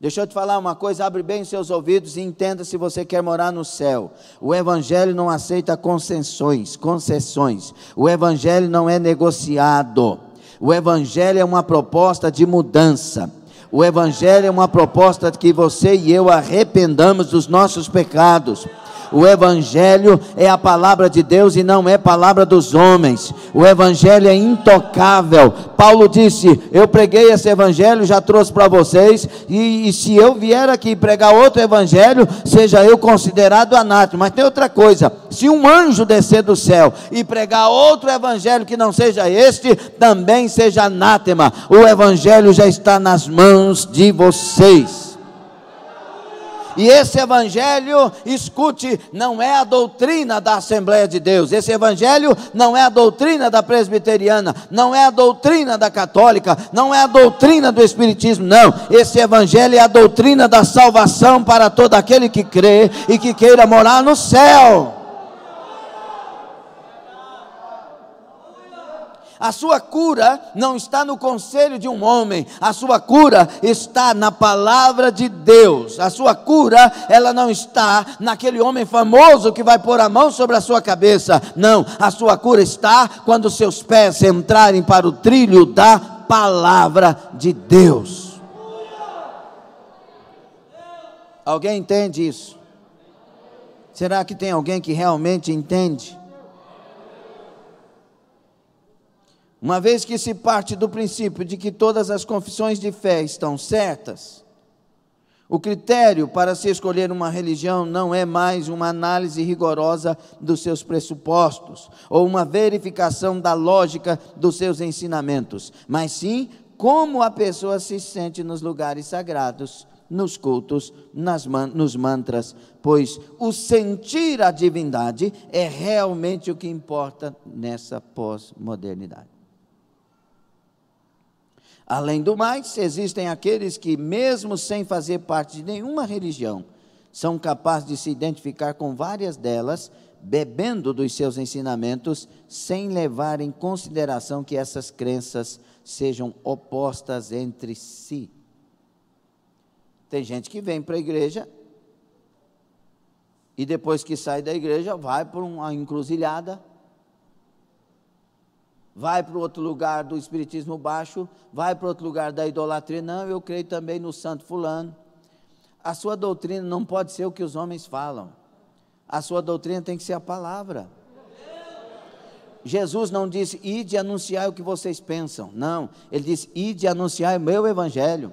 Deixa eu te falar uma coisa, abre bem seus ouvidos e entenda se você quer morar no céu. O Evangelho não aceita concessões, concessões. O Evangelho não é negociado. O Evangelho é uma proposta de mudança. O Evangelho é uma proposta de que você e eu arrependamos dos nossos pecados o Evangelho é a palavra de Deus e não é palavra dos homens. O Evangelho é intocável. Paulo disse: Eu preguei esse Evangelho, já trouxe para vocês, e, e, se eu vier aqui pregar outro Evangelho, seja eu considerado anátema. Mas tem outra coisa: se um anjo descer do céu e pregar outro Evangelho que não seja este, também seja anátema. O Evangelho já está nas mãos de vocês. E esse evangelho, escute, não é a doutrina da Assembleia de Deus. Esse evangelho não é a doutrina da presbiteriana, não é a doutrina da católica, não é a doutrina do espiritismo, não. Esse evangelho é a doutrina da salvação para todo aquele que crê e que queira morar no céu. A sua cura não está no conselho de um homem, a sua cura está na palavra de Deus. A sua cura, ela não está naquele homem famoso que vai pôr a mão sobre a sua cabeça. Não, a sua cura está quando seus pés entrarem para o trilho da palavra de Deus. Alguém entende isso? Será que tem alguém que realmente entende? Uma vez que se parte do princípio de que todas as confissões de fé estão certas, o critério para se escolher uma religião não é mais uma análise rigorosa dos seus pressupostos ou uma verificação da lógica dos seus ensinamentos, mas sim como a pessoa se sente nos lugares sagrados, nos cultos, nas man nos mantras, pois o sentir a divindade é realmente o que importa nessa pós-modernidade. Além do mais, existem aqueles que, mesmo sem fazer parte de nenhuma religião, são capazes de se identificar com várias delas, bebendo dos seus ensinamentos, sem levar em consideração que essas crenças sejam opostas entre si. Tem gente que vem para a igreja e depois que sai da igreja vai para uma encruzilhada vai para outro lugar do espiritismo baixo, vai para outro lugar da idolatria. Não, eu creio também no santo fulano. A sua doutrina não pode ser o que os homens falam. A sua doutrina tem que ser a palavra. Jesus não disse, ide anunciar o que vocês pensam. Não, ele disse, ide anunciar o meu evangelho.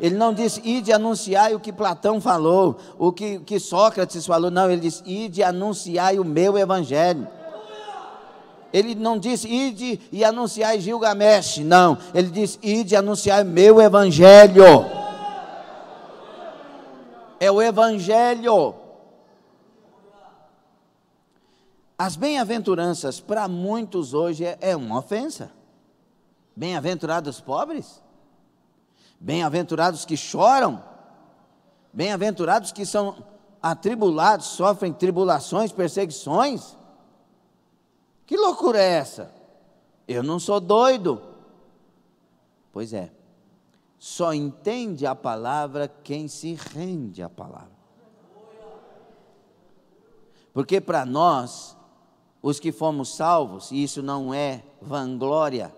Ele não disse, ide anunciar o que Platão falou, o que, que Sócrates falou. Não, ele disse, ide anunciar o meu evangelho. Ele não disse, ide e anunciai Gilgamesh. Não, ele disse, ide e anunciai meu evangelho. É o evangelho. As bem-aventuranças, para muitos hoje, é, é uma ofensa. Bem-aventurados pobres, bem-aventurados que choram, bem-aventurados que são atribulados, sofrem tribulações, perseguições. Que loucura é essa? Eu não sou doido. Pois é, só entende a palavra quem se rende à palavra. Porque para nós, os que fomos salvos, e isso não é vanglória,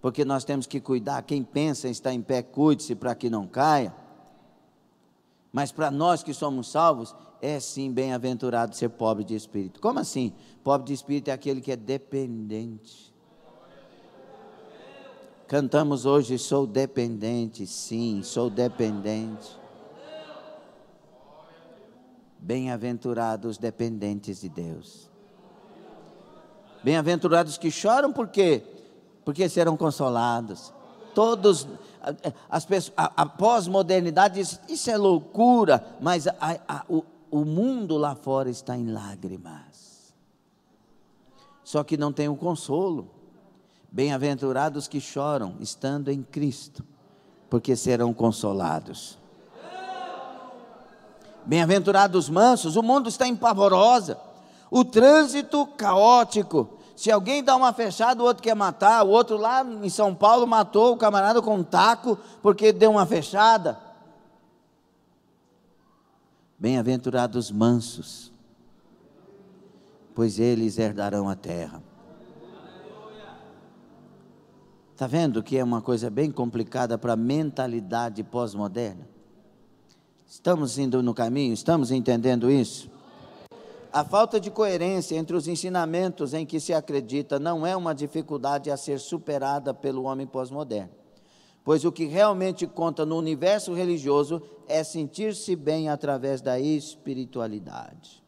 porque nós temos que cuidar, quem pensa em estar em pé, cuide-se para que não caia. Mas para nós que somos salvos, é sim bem-aventurado ser pobre de espírito. Como assim? Pobre de espírito é aquele que é dependente. Cantamos hoje, sou dependente, sim, sou dependente. Bem-aventurados dependentes de Deus. Bem-aventurados que choram, por quê? Porque serão consolados. Todos, as pessoas, a, a pós-modernidade diz, isso é loucura, mas a, a, o, o mundo lá fora está em lágrimas. Só que não tem o um consolo. Bem-aventurados que choram, estando em Cristo, porque serão consolados. Bem-aventurados mansos, o mundo está em pavorosa. O trânsito caótico. Se alguém dá uma fechada, o outro quer matar. O outro lá em São Paulo matou o camarada com um taco porque deu uma fechada. Bem-aventurados mansos, pois eles herdarão a terra. Está vendo que é uma coisa bem complicada para a mentalidade pós-moderna? Estamos indo no caminho? Estamos entendendo isso? A falta de coerência entre os ensinamentos em que se acredita não é uma dificuldade a ser superada pelo homem pós-moderno pois o que realmente conta no universo religioso é sentir-se bem através da espiritualidade.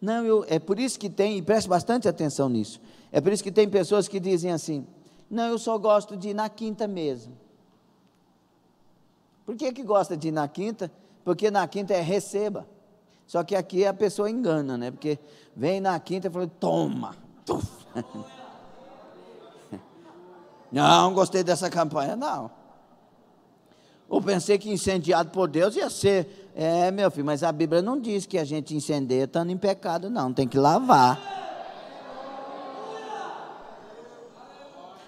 Não, eu, é por isso que tem, e preste bastante atenção nisso, é por isso que tem pessoas que dizem assim: não, eu só gosto de ir na quinta mesmo. Por que, que gosta de ir na quinta? Porque na quinta é receba. Só que aqui a pessoa engana, né? Porque vem na quinta e fala: toma! Tuf. [LAUGHS] Não, gostei dessa campanha, não. Eu pensei que incendiado por Deus ia ser. É, meu filho, mas a Bíblia não diz que a gente incendeia estando em pecado, não. Tem que lavar.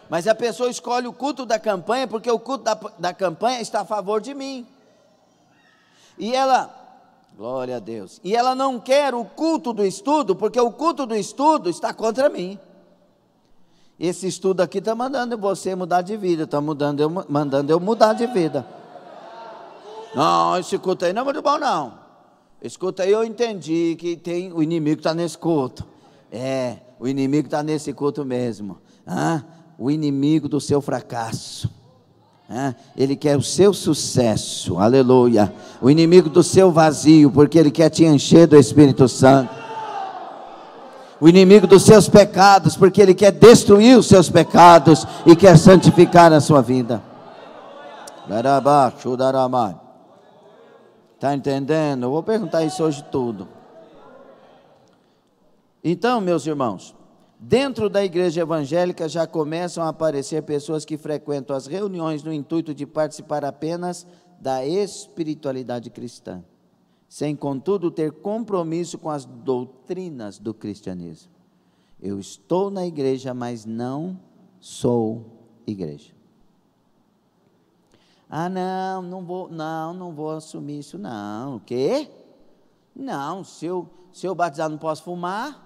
Mas a pessoa escolhe o culto da campanha porque o culto da, da campanha está a favor de mim. E ela, glória a Deus, e ela não quer o culto do estudo porque o culto do estudo está contra mim. Esse estudo aqui está mandando você mudar de vida, está mudando eu, mandando eu mudar de vida. Não, esse culto aí não é muito bom, não. Esse culto aí eu entendi que tem o inimigo está nesse culto. É, o inimigo está nesse culto mesmo. Ah, o inimigo do seu fracasso. ele quer o seu sucesso, aleluia. O inimigo do seu vazio, porque ele quer te encher do Espírito Santo o inimigo dos seus pecados, porque ele quer destruir os seus pecados e quer santificar a sua vida. Está entendendo? Eu vou perguntar isso hoje tudo. Então, meus irmãos, dentro da igreja evangélica já começam a aparecer pessoas que frequentam as reuniões no intuito de participar apenas da espiritualidade cristã sem contudo ter compromisso com as doutrinas do cristianismo. Eu estou na igreja, mas não sou igreja. Ah, não, não vou, não, não vou assumir isso, não. O quê? Não, se eu, se eu batizar não posso fumar.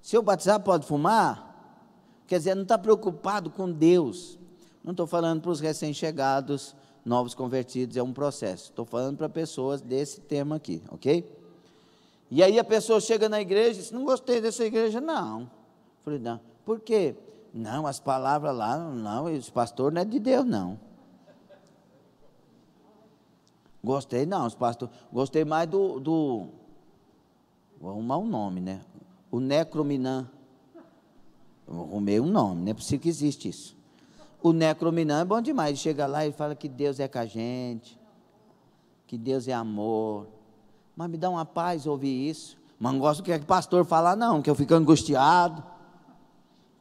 Se eu batizar pode fumar? Quer dizer, não está preocupado com Deus. Não estou falando para os recém-chegados, novos convertidos, é um processo. Estou falando para pessoas desse tema aqui, ok? E aí a pessoa chega na igreja e diz: Não gostei dessa igreja, não. Falei: Não, por quê? Não, as palavras lá, não, esse pastor não é de Deus, não. Gostei, não, os pastores. Gostei mais do, do. Vou arrumar um nome, né? O necrominã, Eu arrumei um nome, não é possível que existe isso. O necrominão é bom demais. Ele chega lá e fala que Deus é com a gente, que Deus é amor. Mas me dá uma paz ouvir isso. Mas não gosto do que o pastor falar, não, que eu fico angustiado.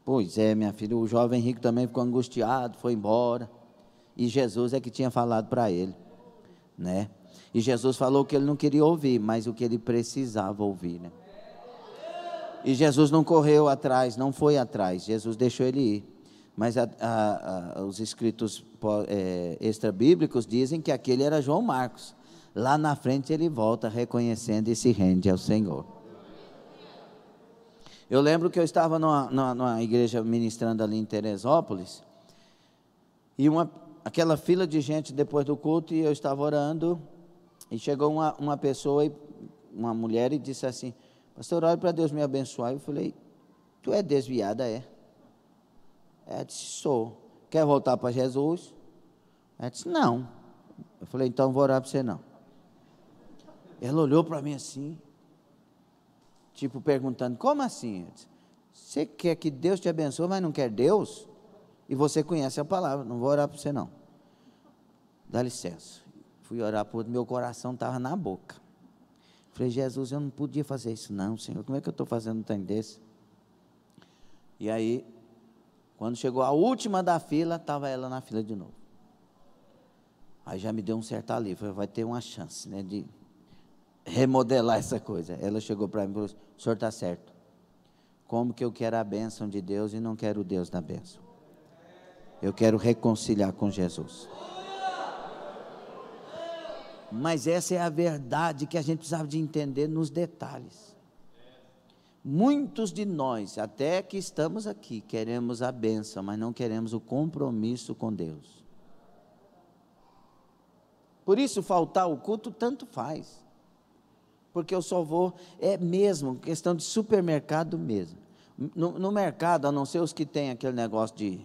Pois é, minha filha, o jovem rico também ficou angustiado, foi embora. E Jesus é que tinha falado para ele, né? E Jesus falou que ele não queria ouvir, mas o que ele precisava ouvir, né? E Jesus não correu atrás, não foi atrás, Jesus deixou ele ir. Mas a, a, a, os escritos é, extra-bíblicos dizem que aquele era João Marcos. Lá na frente ele volta reconhecendo e se rende ao Senhor. Eu lembro que eu estava numa, numa, numa igreja ministrando ali em Teresópolis, e uma, aquela fila de gente depois do culto, e eu estava orando, e chegou uma, uma pessoa, uma mulher, e disse assim: Pastor, olhe para Deus me abençoar. Eu falei: Tu é desviada, é? É, Ela disse, sou. Quer voltar para Jesus? Ela disse, não. Eu falei, então não vou orar para você não. Ela olhou para mim assim, tipo perguntando, como assim? disse, você quer que Deus te abençoe, mas não quer Deus? E você conhece a palavra, não vou orar para você não. Dá licença. Fui orar para outro, meu coração estava na boca. Falei, Jesus, eu não podia fazer isso não, Senhor. Como é que eu estou fazendo um trem desse? E aí quando chegou a última da fila, estava ela na fila de novo. Aí já me deu um certo alívio, vai ter uma chance, né, de remodelar essa coisa. Ela chegou para mim e falou: "O senhor está certo. Como que eu quero a bênção de Deus e não quero o Deus da bênção? Eu quero reconciliar com Jesus." Mas essa é a verdade que a gente precisava de entender nos detalhes. Muitos de nós, até que estamos aqui, queremos a benção, mas não queremos o compromisso com Deus. Por isso, faltar o culto tanto faz. Porque eu só vou, é mesmo, questão de supermercado mesmo. No, no mercado, a não ser os que têm aquele negócio de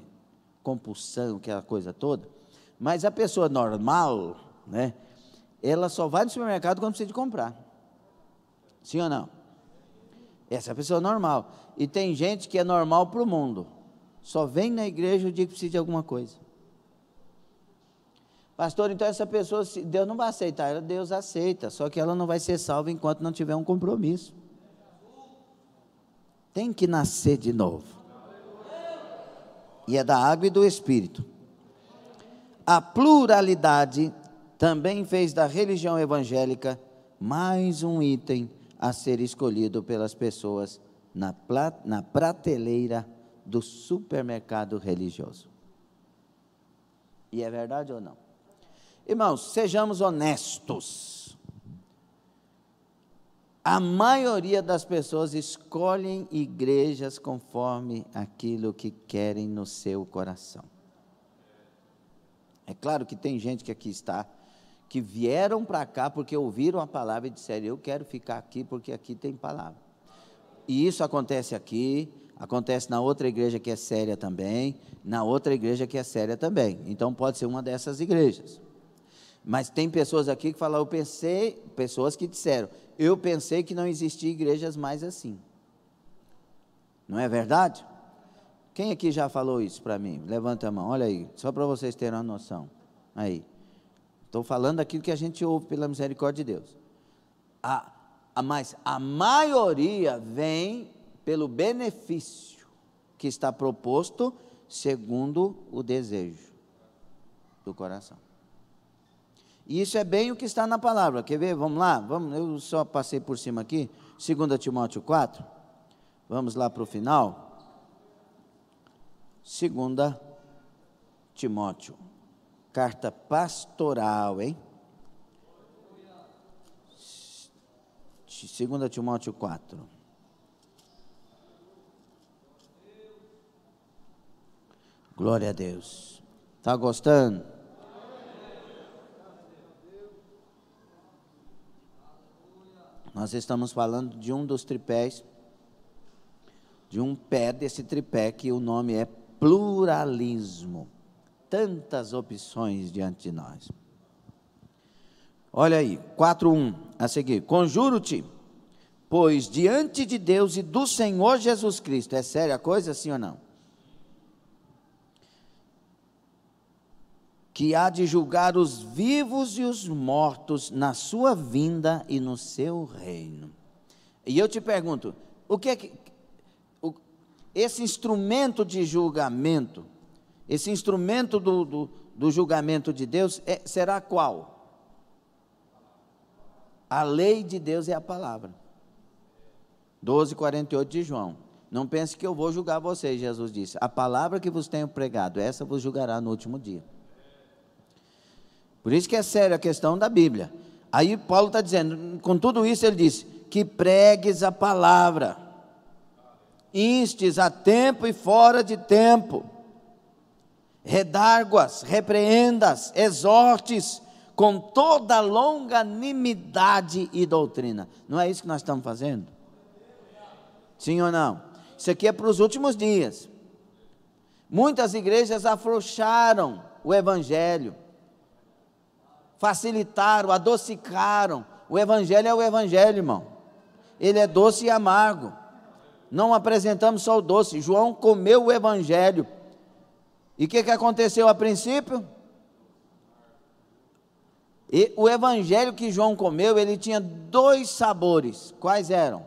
compulsão, aquela coisa toda, mas a pessoa normal, né, ela só vai no supermercado quando precisa de comprar. Sim ou não? Essa é a pessoa normal. E tem gente que é normal para o mundo. Só vem na igreja o dia que precisa de alguma coisa. Pastor, então essa pessoa, Deus não vai aceitar. Deus aceita, só que ela não vai ser salva enquanto não tiver um compromisso. Tem que nascer de novo. E é da água e do espírito. A pluralidade também fez da religião evangélica mais um item a ser escolhido pelas pessoas na, plat, na prateleira do supermercado religioso. E é verdade ou não? Irmãos, sejamos honestos. A maioria das pessoas escolhem igrejas conforme aquilo que querem no seu coração. É claro que tem gente que aqui está que vieram para cá porque ouviram a palavra e disseram: Eu quero ficar aqui porque aqui tem palavra. E isso acontece aqui, acontece na outra igreja que é séria também, na outra igreja que é séria também. Então pode ser uma dessas igrejas. Mas tem pessoas aqui que falam, eu pensei, pessoas que disseram, eu pensei que não existia igrejas mais assim. Não é verdade? Quem aqui já falou isso para mim? Levanta a mão, olha aí, só para vocês terem uma noção. Aí. Estou falando aquilo que a gente ouve pela misericórdia de Deus. A, a, mas a maioria vem pelo benefício que está proposto segundo o desejo do coração. E isso é bem o que está na palavra. Quer ver? Vamos lá? Vamos, eu só passei por cima aqui. 2 Timóteo 4. Vamos lá para o final. 2 Timóteo Carta pastoral, hein? 2 Timóteo 4. Glória a Deus. Está gostando? Nós estamos falando de um dos tripés, de um pé desse tripé que o nome é pluralismo tantas opções diante de nós. Olha aí, 4:1 a seguir. Conjuro-te, pois diante de Deus e do Senhor Jesus Cristo, é séria a coisa sim ou não? Que há de julgar os vivos e os mortos na sua vinda e no seu reino. E eu te pergunto, o que é que o, esse instrumento de julgamento esse instrumento do, do, do julgamento de Deus é, será qual? A lei de Deus é a palavra. 12, 48 de João. Não pense que eu vou julgar vocês, Jesus disse. A palavra que vos tenho pregado, essa vos julgará no último dia. Por isso que é séria a questão da Bíblia. Aí Paulo está dizendo, com tudo isso ele disse, que pregues a palavra, instes a tempo e fora de tempo, redarguas, repreendas, exortes com toda longanimidade e doutrina. Não é isso que nós estamos fazendo? Sim ou não? Isso aqui é para os últimos dias. Muitas igrejas afrouxaram o evangelho, facilitaram, adocicaram. O evangelho é o evangelho, irmão. Ele é doce e amargo. Não apresentamos só o doce. João comeu o evangelho e o que, que aconteceu a princípio? E o evangelho que João comeu, ele tinha dois sabores. Quais eram?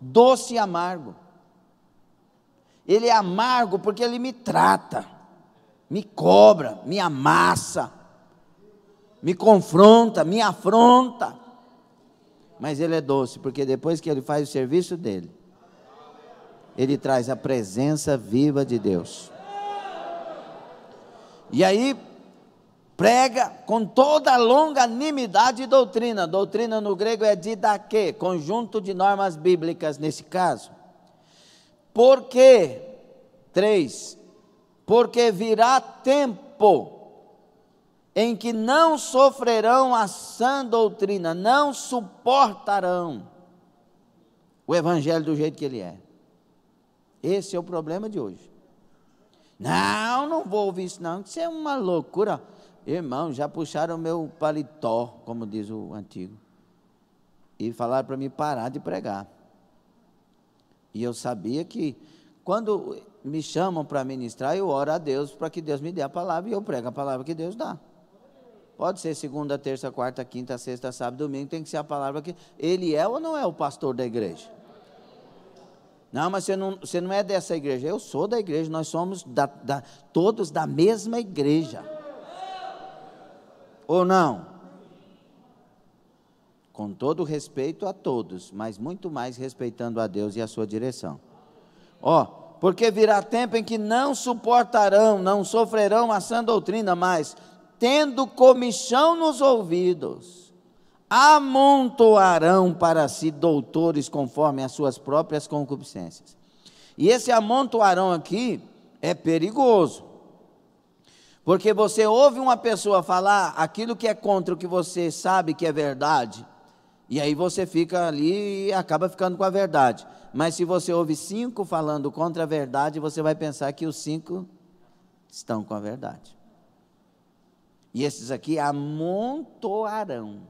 Doce e amargo. Ele é amargo porque ele me trata, me cobra, me amassa, me confronta, me afronta. Mas ele é doce porque depois que ele faz o serviço dele, ele traz a presença viva de Deus. E aí prega com toda a longanimidade e doutrina. Doutrina no grego é didaquê, conjunto de normas bíblicas nesse caso. Porque, três, porque virá tempo em que não sofrerão a sã doutrina, não suportarão o evangelho do jeito que ele é. Esse é o problema de hoje. Não, não vou ouvir isso, não. Isso é uma loucura. Irmão, já puxaram o meu paletó, como diz o antigo. E falaram para me parar de pregar. E eu sabia que quando me chamam para ministrar, eu oro a Deus para que Deus me dê a palavra e eu prego a palavra que Deus dá. Pode ser segunda, terça, quarta, quinta, sexta, sábado, domingo, tem que ser a palavra que. Ele é ou não é o pastor da igreja? Não, mas você não, você não é dessa igreja. Eu sou da igreja, nós somos da, da, todos da mesma igreja. Ou não? Com todo respeito a todos, mas muito mais respeitando a Deus e a sua direção. Ó, porque virá tempo em que não suportarão, não sofrerão a sã doutrina mais, tendo comichão nos ouvidos amontoarão para si doutores conforme as suas próprias concupiscências. E esse amontoarão aqui é perigoso. Porque você ouve uma pessoa falar aquilo que é contra o que você sabe que é verdade, e aí você fica ali e acaba ficando com a verdade. Mas se você ouve cinco falando contra a verdade, você vai pensar que os cinco estão com a verdade. E esses aqui amontoarão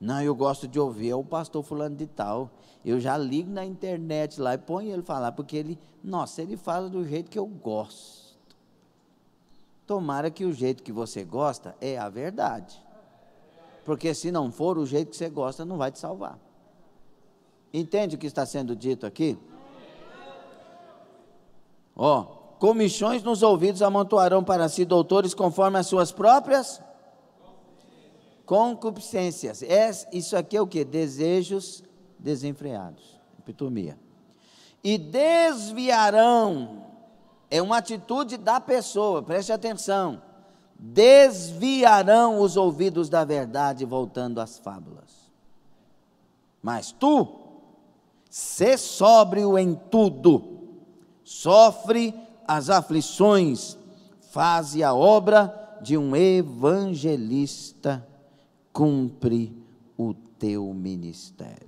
não, eu gosto de ouvir, é o pastor fulano de tal. Eu já ligo na internet lá e ponho ele falar, porque ele, nossa, ele fala do jeito que eu gosto. Tomara que o jeito que você gosta é a verdade. Porque se não for o jeito que você gosta, não vai te salvar. Entende o que está sendo dito aqui? Ó, oh, comichões nos ouvidos amontoarão para si doutores conforme as suas próprias concupiscências. É, isso aqui é o que? Desejos desenfreados. Epitomia. E desviarão. É uma atitude da pessoa, preste atenção. Desviarão os ouvidos da verdade, voltando às fábulas. Mas tu, sê sóbrio em tudo, sofre as aflições, faze a obra de um evangelista cumpre o teu ministério.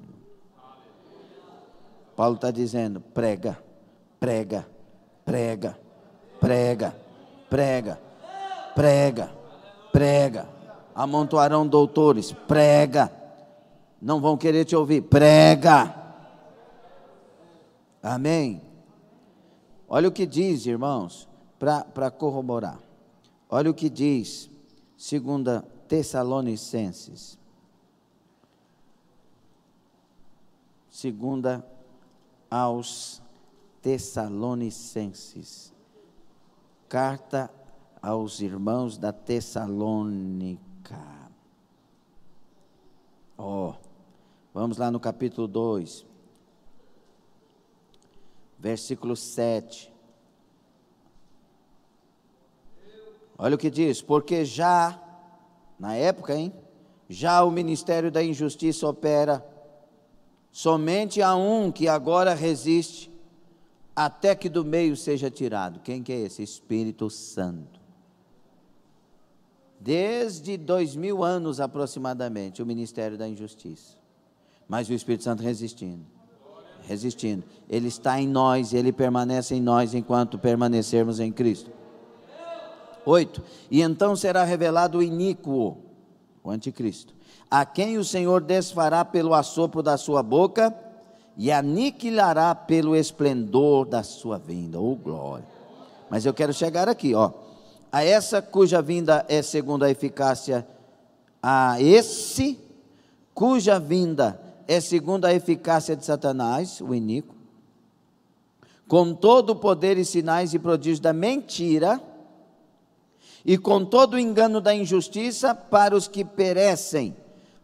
Paulo está dizendo: prega, prega, prega, prega, prega, prega, prega. Amontoarão doutores, prega. Não vão querer te ouvir, prega. Amém? Olha o que diz, irmãos, para corroborar. Olha o que diz, segunda Tessalonicenses. Segunda aos Tessalonicenses. Carta aos irmãos da Tessalônica. Ó, oh, vamos lá no capítulo 2, versículo 7. Olha o que diz: Porque já na época, hein? Já o ministério da injustiça opera. Somente há um que agora resiste, até que do meio seja tirado. Quem que é esse? Espírito Santo. Desde dois mil anos aproximadamente, o ministério da injustiça. Mas o Espírito Santo resistindo. Resistindo. Ele está em nós, ele permanece em nós enquanto permanecermos em Cristo. 8. E então será revelado o iníquo, o anticristo, a quem o Senhor desfará pelo assopro da sua boca e aniquilará pelo esplendor da sua vinda, ou glória. Mas eu quero chegar aqui, ó. A essa cuja vinda é segundo a eficácia, a esse cuja vinda é segundo a eficácia de Satanás, o iníquo, com todo o poder e sinais e prodígios da mentira, e com todo o engano da injustiça para os que perecem,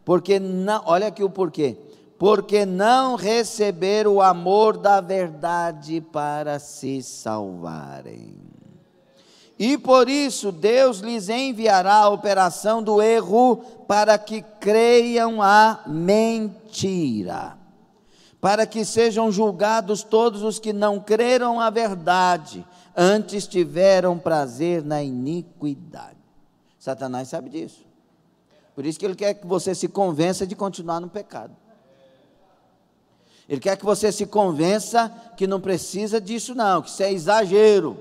porque não, olha aqui o porquê, porque não receberam o amor da verdade para se salvarem. E por isso Deus lhes enviará a operação do erro para que creiam a mentira para que sejam julgados todos os que não creram a verdade, antes tiveram prazer na iniquidade. Satanás sabe disso. Por isso que ele quer que você se convença de continuar no pecado. Ele quer que você se convença que não precisa disso, não, que isso é exagero.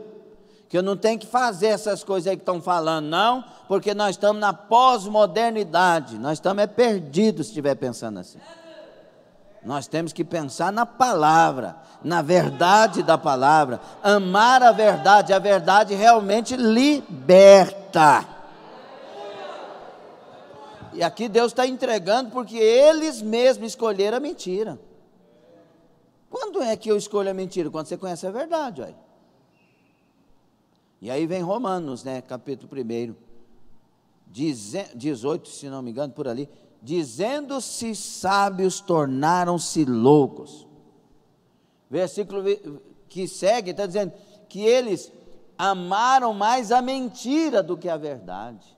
Que eu não tenho que fazer essas coisas aí que estão falando, não, porque nós estamos na pós-modernidade, nós estamos é perdidos se estiver pensando assim. Nós temos que pensar na palavra, na verdade da palavra, amar a verdade, a verdade realmente liberta. E aqui Deus está entregando porque eles mesmos escolheram a mentira. Quando é que eu escolho a mentira? Quando você conhece a verdade, olha. E aí vem Romanos, né, capítulo 1, 18, se não me engano, por ali dizendo-se sábios, tornaram-se loucos. Versículo que segue está dizendo que eles amaram mais a mentira do que a verdade.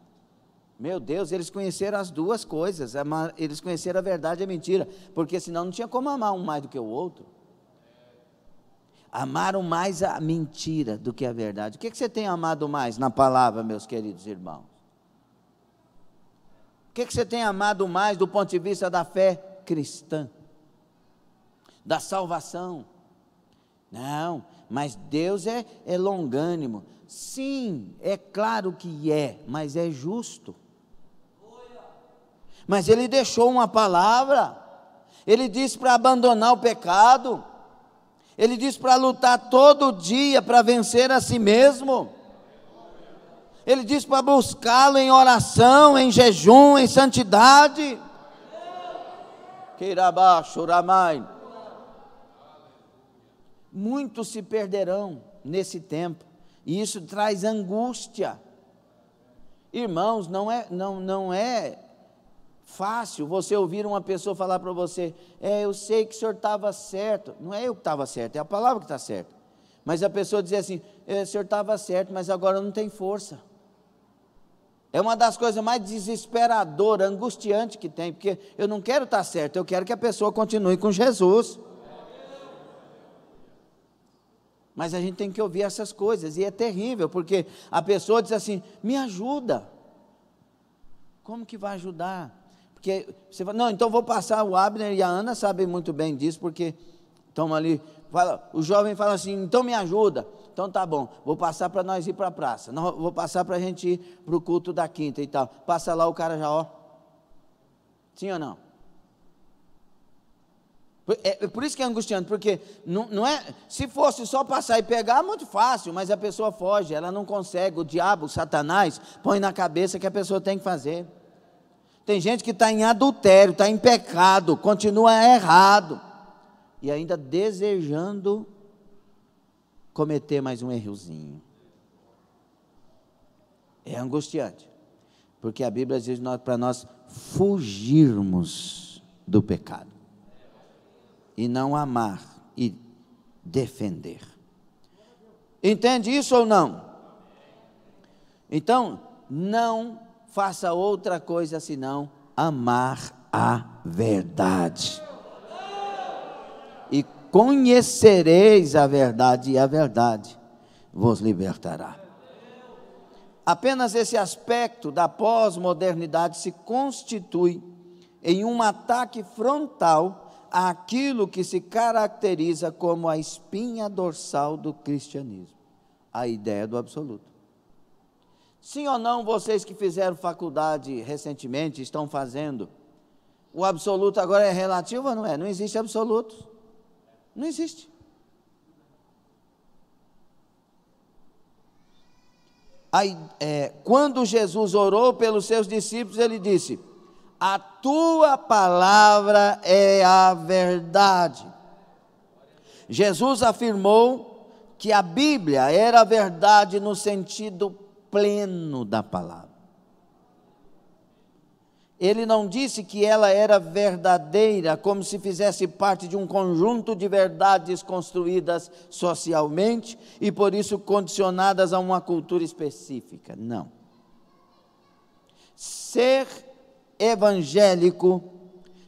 Meu Deus, eles conheceram as duas coisas, é eles conheceram a verdade e a mentira, porque senão não tinha como amar um mais do que o outro. Amaram mais a mentira do que a verdade. O que, que você tem amado mais na palavra, meus queridos irmãos? que, que você tem amado mais do ponto de vista da fé cristã? Da salvação? Não, mas Deus é, é longânimo. Sim, é claro que é, mas é justo. Mas ele deixou uma palavra. Ele disse para abandonar o pecado. Ele diz para lutar todo dia para vencer a si mesmo. Ele diz para buscá-lo em oração, em jejum, em santidade. Queirabá, choramai. Muitos se perderão nesse tempo, e isso traz angústia. Irmãos, não é, não, não é fácil você ouvir uma pessoa falar para você: É, eu sei que o senhor estava certo. Não é eu que estava certo, é a palavra que está certa. Mas a pessoa dizer assim: é, O senhor estava certo, mas agora não tem força. É uma das coisas mais desesperadoras, angustiante que tem, porque eu não quero estar certo, eu quero que a pessoa continue com Jesus. Mas a gente tem que ouvir essas coisas, e é terrível, porque a pessoa diz assim: me ajuda. Como que vai ajudar? Porque você fala, não, então vou passar, o Abner e a Ana sabem muito bem disso, porque Toma ali, fala, o jovem fala assim, então me ajuda. Então tá bom, vou passar para nós ir para a praça, não, vou passar para a gente ir para o culto da quinta e tal. Passa lá o cara já, ó. Sim ou não? É, é, por isso que é angustiante, porque não, não é. Se fosse só passar e pegar, é muito fácil, mas a pessoa foge, ela não consegue. O diabo, o Satanás, põe na cabeça que a pessoa tem que fazer. Tem gente que está em adultério, está em pecado, continua errado e ainda desejando cometer mais um errozinho. É angustiante, porque a Bíblia diz para nós fugirmos do pecado e não amar e defender. Entende isso ou não? Então, não faça outra coisa senão amar a verdade conhecereis a verdade, e a verdade vos libertará. Apenas esse aspecto da pós-modernidade se constitui em um ataque frontal àquilo que se caracteriza como a espinha dorsal do cristianismo a ideia do absoluto. Sim ou não, vocês que fizeram faculdade recentemente estão fazendo? O absoluto agora é relativo ou não é? Não existe absoluto. Não existe. Aí, é, quando Jesus orou pelos seus discípulos, ele disse: A tua palavra é a verdade. Jesus afirmou que a Bíblia era a verdade no sentido pleno da palavra. Ele não disse que ela era verdadeira, como se fizesse parte de um conjunto de verdades construídas socialmente e por isso condicionadas a uma cultura específica. Não. Ser evangélico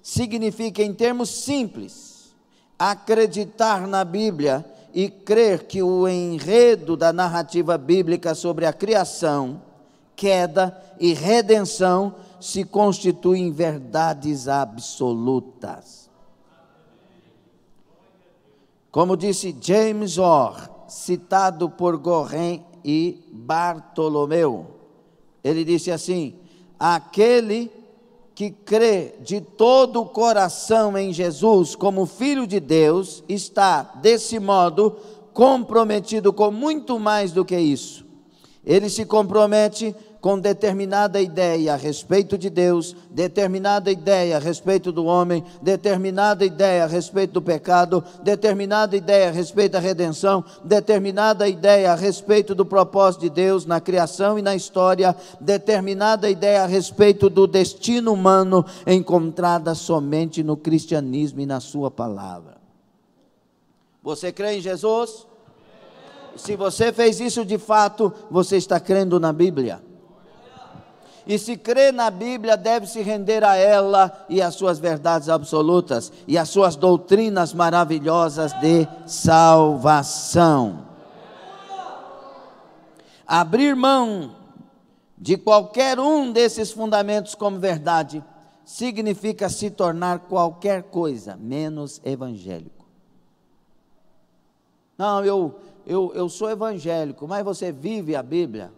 significa, em termos simples, acreditar na Bíblia e crer que o enredo da narrativa bíblica sobre a criação, queda e redenção se constituem verdades absolutas. Como disse James Orr, citado por Gorren e Bartolomeu, ele disse assim: Aquele que crê de todo o coração em Jesus como Filho de Deus está, desse modo, comprometido com muito mais do que isso. Ele se compromete com determinada ideia a respeito de Deus, determinada ideia a respeito do homem, determinada ideia a respeito do pecado, determinada ideia a respeito da redenção, determinada ideia a respeito do propósito de Deus na criação e na história, determinada ideia a respeito do destino humano encontrada somente no cristianismo e na sua palavra. Você crê em Jesus? Se você fez isso de fato, você está crendo na Bíblia e se crê na Bíblia, deve se render a ela e às suas verdades absolutas e às suas doutrinas maravilhosas de salvação. Abrir mão de qualquer um desses fundamentos como verdade significa se tornar qualquer coisa menos evangélico. Não, eu, eu, eu sou evangélico, mas você vive a Bíblia?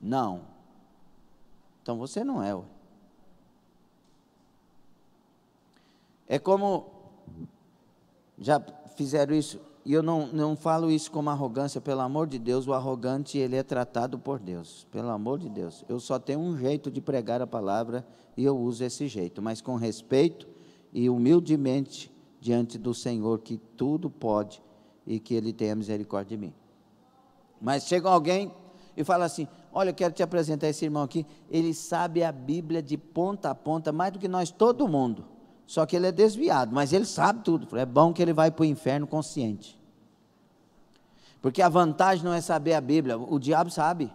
Não. Então você não é. Ué. É como já fizeram isso, e eu não, não falo isso como arrogância, pelo amor de Deus, o arrogante ele é tratado por Deus, pelo amor de Deus. Eu só tenho um jeito de pregar a palavra e eu uso esse jeito, mas com respeito e humildemente diante do Senhor que tudo pode e que Ele tenha misericórdia de mim. Mas chega alguém e fala assim: Olha, eu quero te apresentar esse irmão aqui. Ele sabe a Bíblia de ponta a ponta, mais do que nós, todo mundo. Só que ele é desviado, mas ele sabe tudo. É bom que ele vai para o inferno consciente. Porque a vantagem não é saber a Bíblia, o diabo sabe.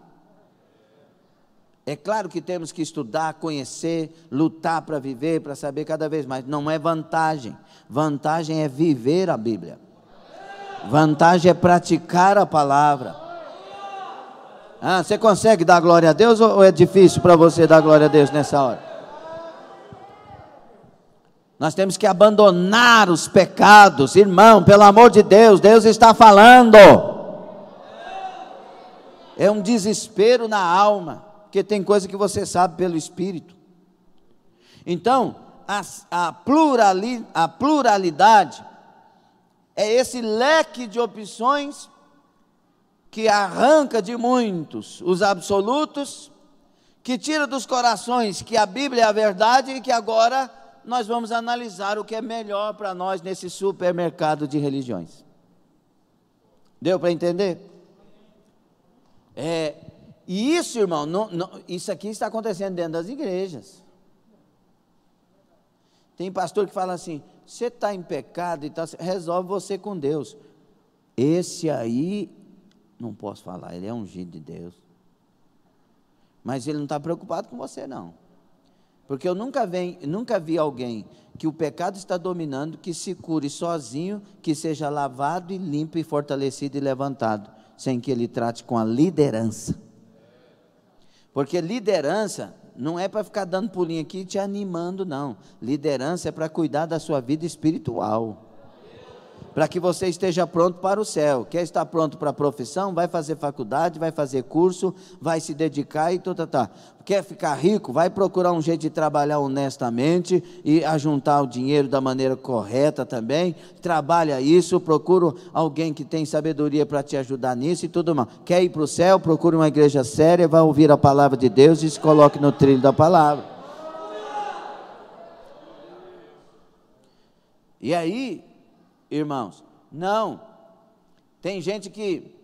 É claro que temos que estudar, conhecer, lutar para viver, para saber cada vez mais. Não é vantagem. Vantagem é viver a Bíblia. Vantagem é praticar a palavra. Ah, você consegue dar glória a Deus ou é difícil para você dar glória a Deus nessa hora? Nós temos que abandonar os pecados, irmão, pelo amor de Deus, Deus está falando. É um desespero na alma, porque tem coisa que você sabe pelo Espírito. Então, a, a, plurali, a pluralidade é esse leque de opções que arranca de muitos os absolutos, que tira dos corações que a Bíblia é a verdade e que agora nós vamos analisar o que é melhor para nós nesse supermercado de religiões. Deu para entender? É, e isso, irmão, não, não, isso aqui está acontecendo dentro das igrejas. Tem pastor que fala assim: você está em pecado e tá, resolve você com Deus. Esse aí não posso falar, ele é ungido de Deus. Mas ele não está preocupado com você, não. Porque eu nunca, vem, nunca vi alguém que o pecado está dominando, que se cure sozinho, que seja lavado e limpo e fortalecido e levantado, sem que ele trate com a liderança. Porque liderança não é para ficar dando pulinho aqui e te animando, não. Liderança é para cuidar da sua vida espiritual para que você esteja pronto para o céu. Quer estar pronto para a profissão? Vai fazer faculdade, vai fazer curso, vai se dedicar e tudo, tá, tá. Quer ficar rico? Vai procurar um jeito de trabalhar honestamente e ajuntar o dinheiro da maneira correta também. Trabalha isso, procura alguém que tem sabedoria para te ajudar nisso e tudo mais. Quer ir para o céu? Procure uma igreja séria, vai ouvir a palavra de Deus e se coloque no trilho da palavra. E aí, irmãos. Não. Tem gente que.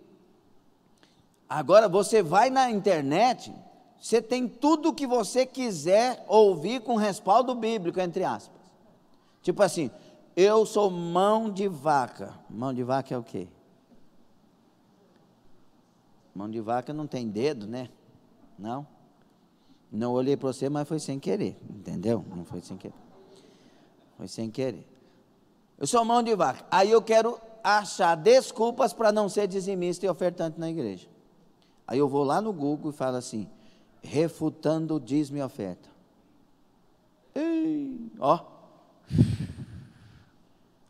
Agora você vai na internet, você tem tudo o que você quiser ouvir com respaldo bíblico, entre aspas. Tipo assim, eu sou mão de vaca. Mão de vaca é o quê? Mão de vaca não tem dedo, né? Não? Não olhei para você, mas foi sem querer, entendeu? Não foi sem querer. Foi sem querer. Eu sou mão de vaca. Aí eu quero achar desculpas para não ser dizimista e ofertante na igreja. Aí eu vou lá no Google e falo assim: refutando o dízimo e oferta. Ei, ó.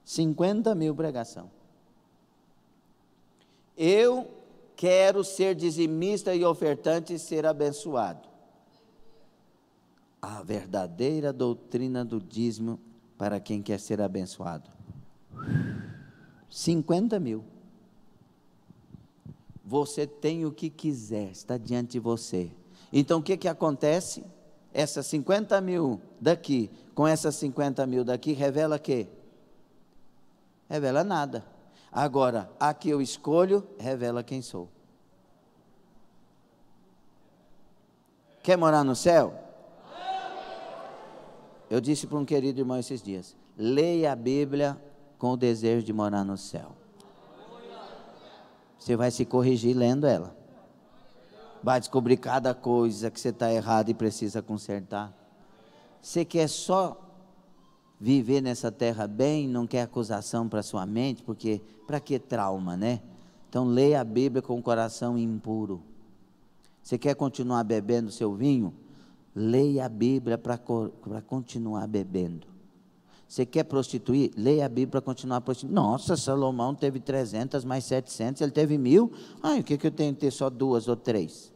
50 [LAUGHS] mil pregação. Eu quero ser dizimista e ofertante e ser abençoado. A verdadeira doutrina do dízimo para quem quer ser abençoado. 50 mil. Você tem o que quiser, está diante de você. Então o que, que acontece? Essas 50 mil daqui, com essas 50 mil daqui, revela que? Revela nada. Agora, a que eu escolho, revela quem sou. Quer morar no céu? Eu disse para um querido irmão esses dias: leia a Bíblia com o desejo de morar no céu. Você vai se corrigir lendo ela. Vai descobrir cada coisa que você está errado e precisa consertar. Você quer só viver nessa terra bem, não quer acusação para sua mente, porque para que trauma, né? Então leia a Bíblia com o coração impuro. Você quer continuar bebendo seu vinho? Leia a Bíblia para continuar bebendo. Você quer prostituir? Leia a Bíblia para continuar prostituindo. Nossa, Salomão teve 300 mais 700, ele teve mil. Ai, o que, que eu tenho que ter só duas ou três?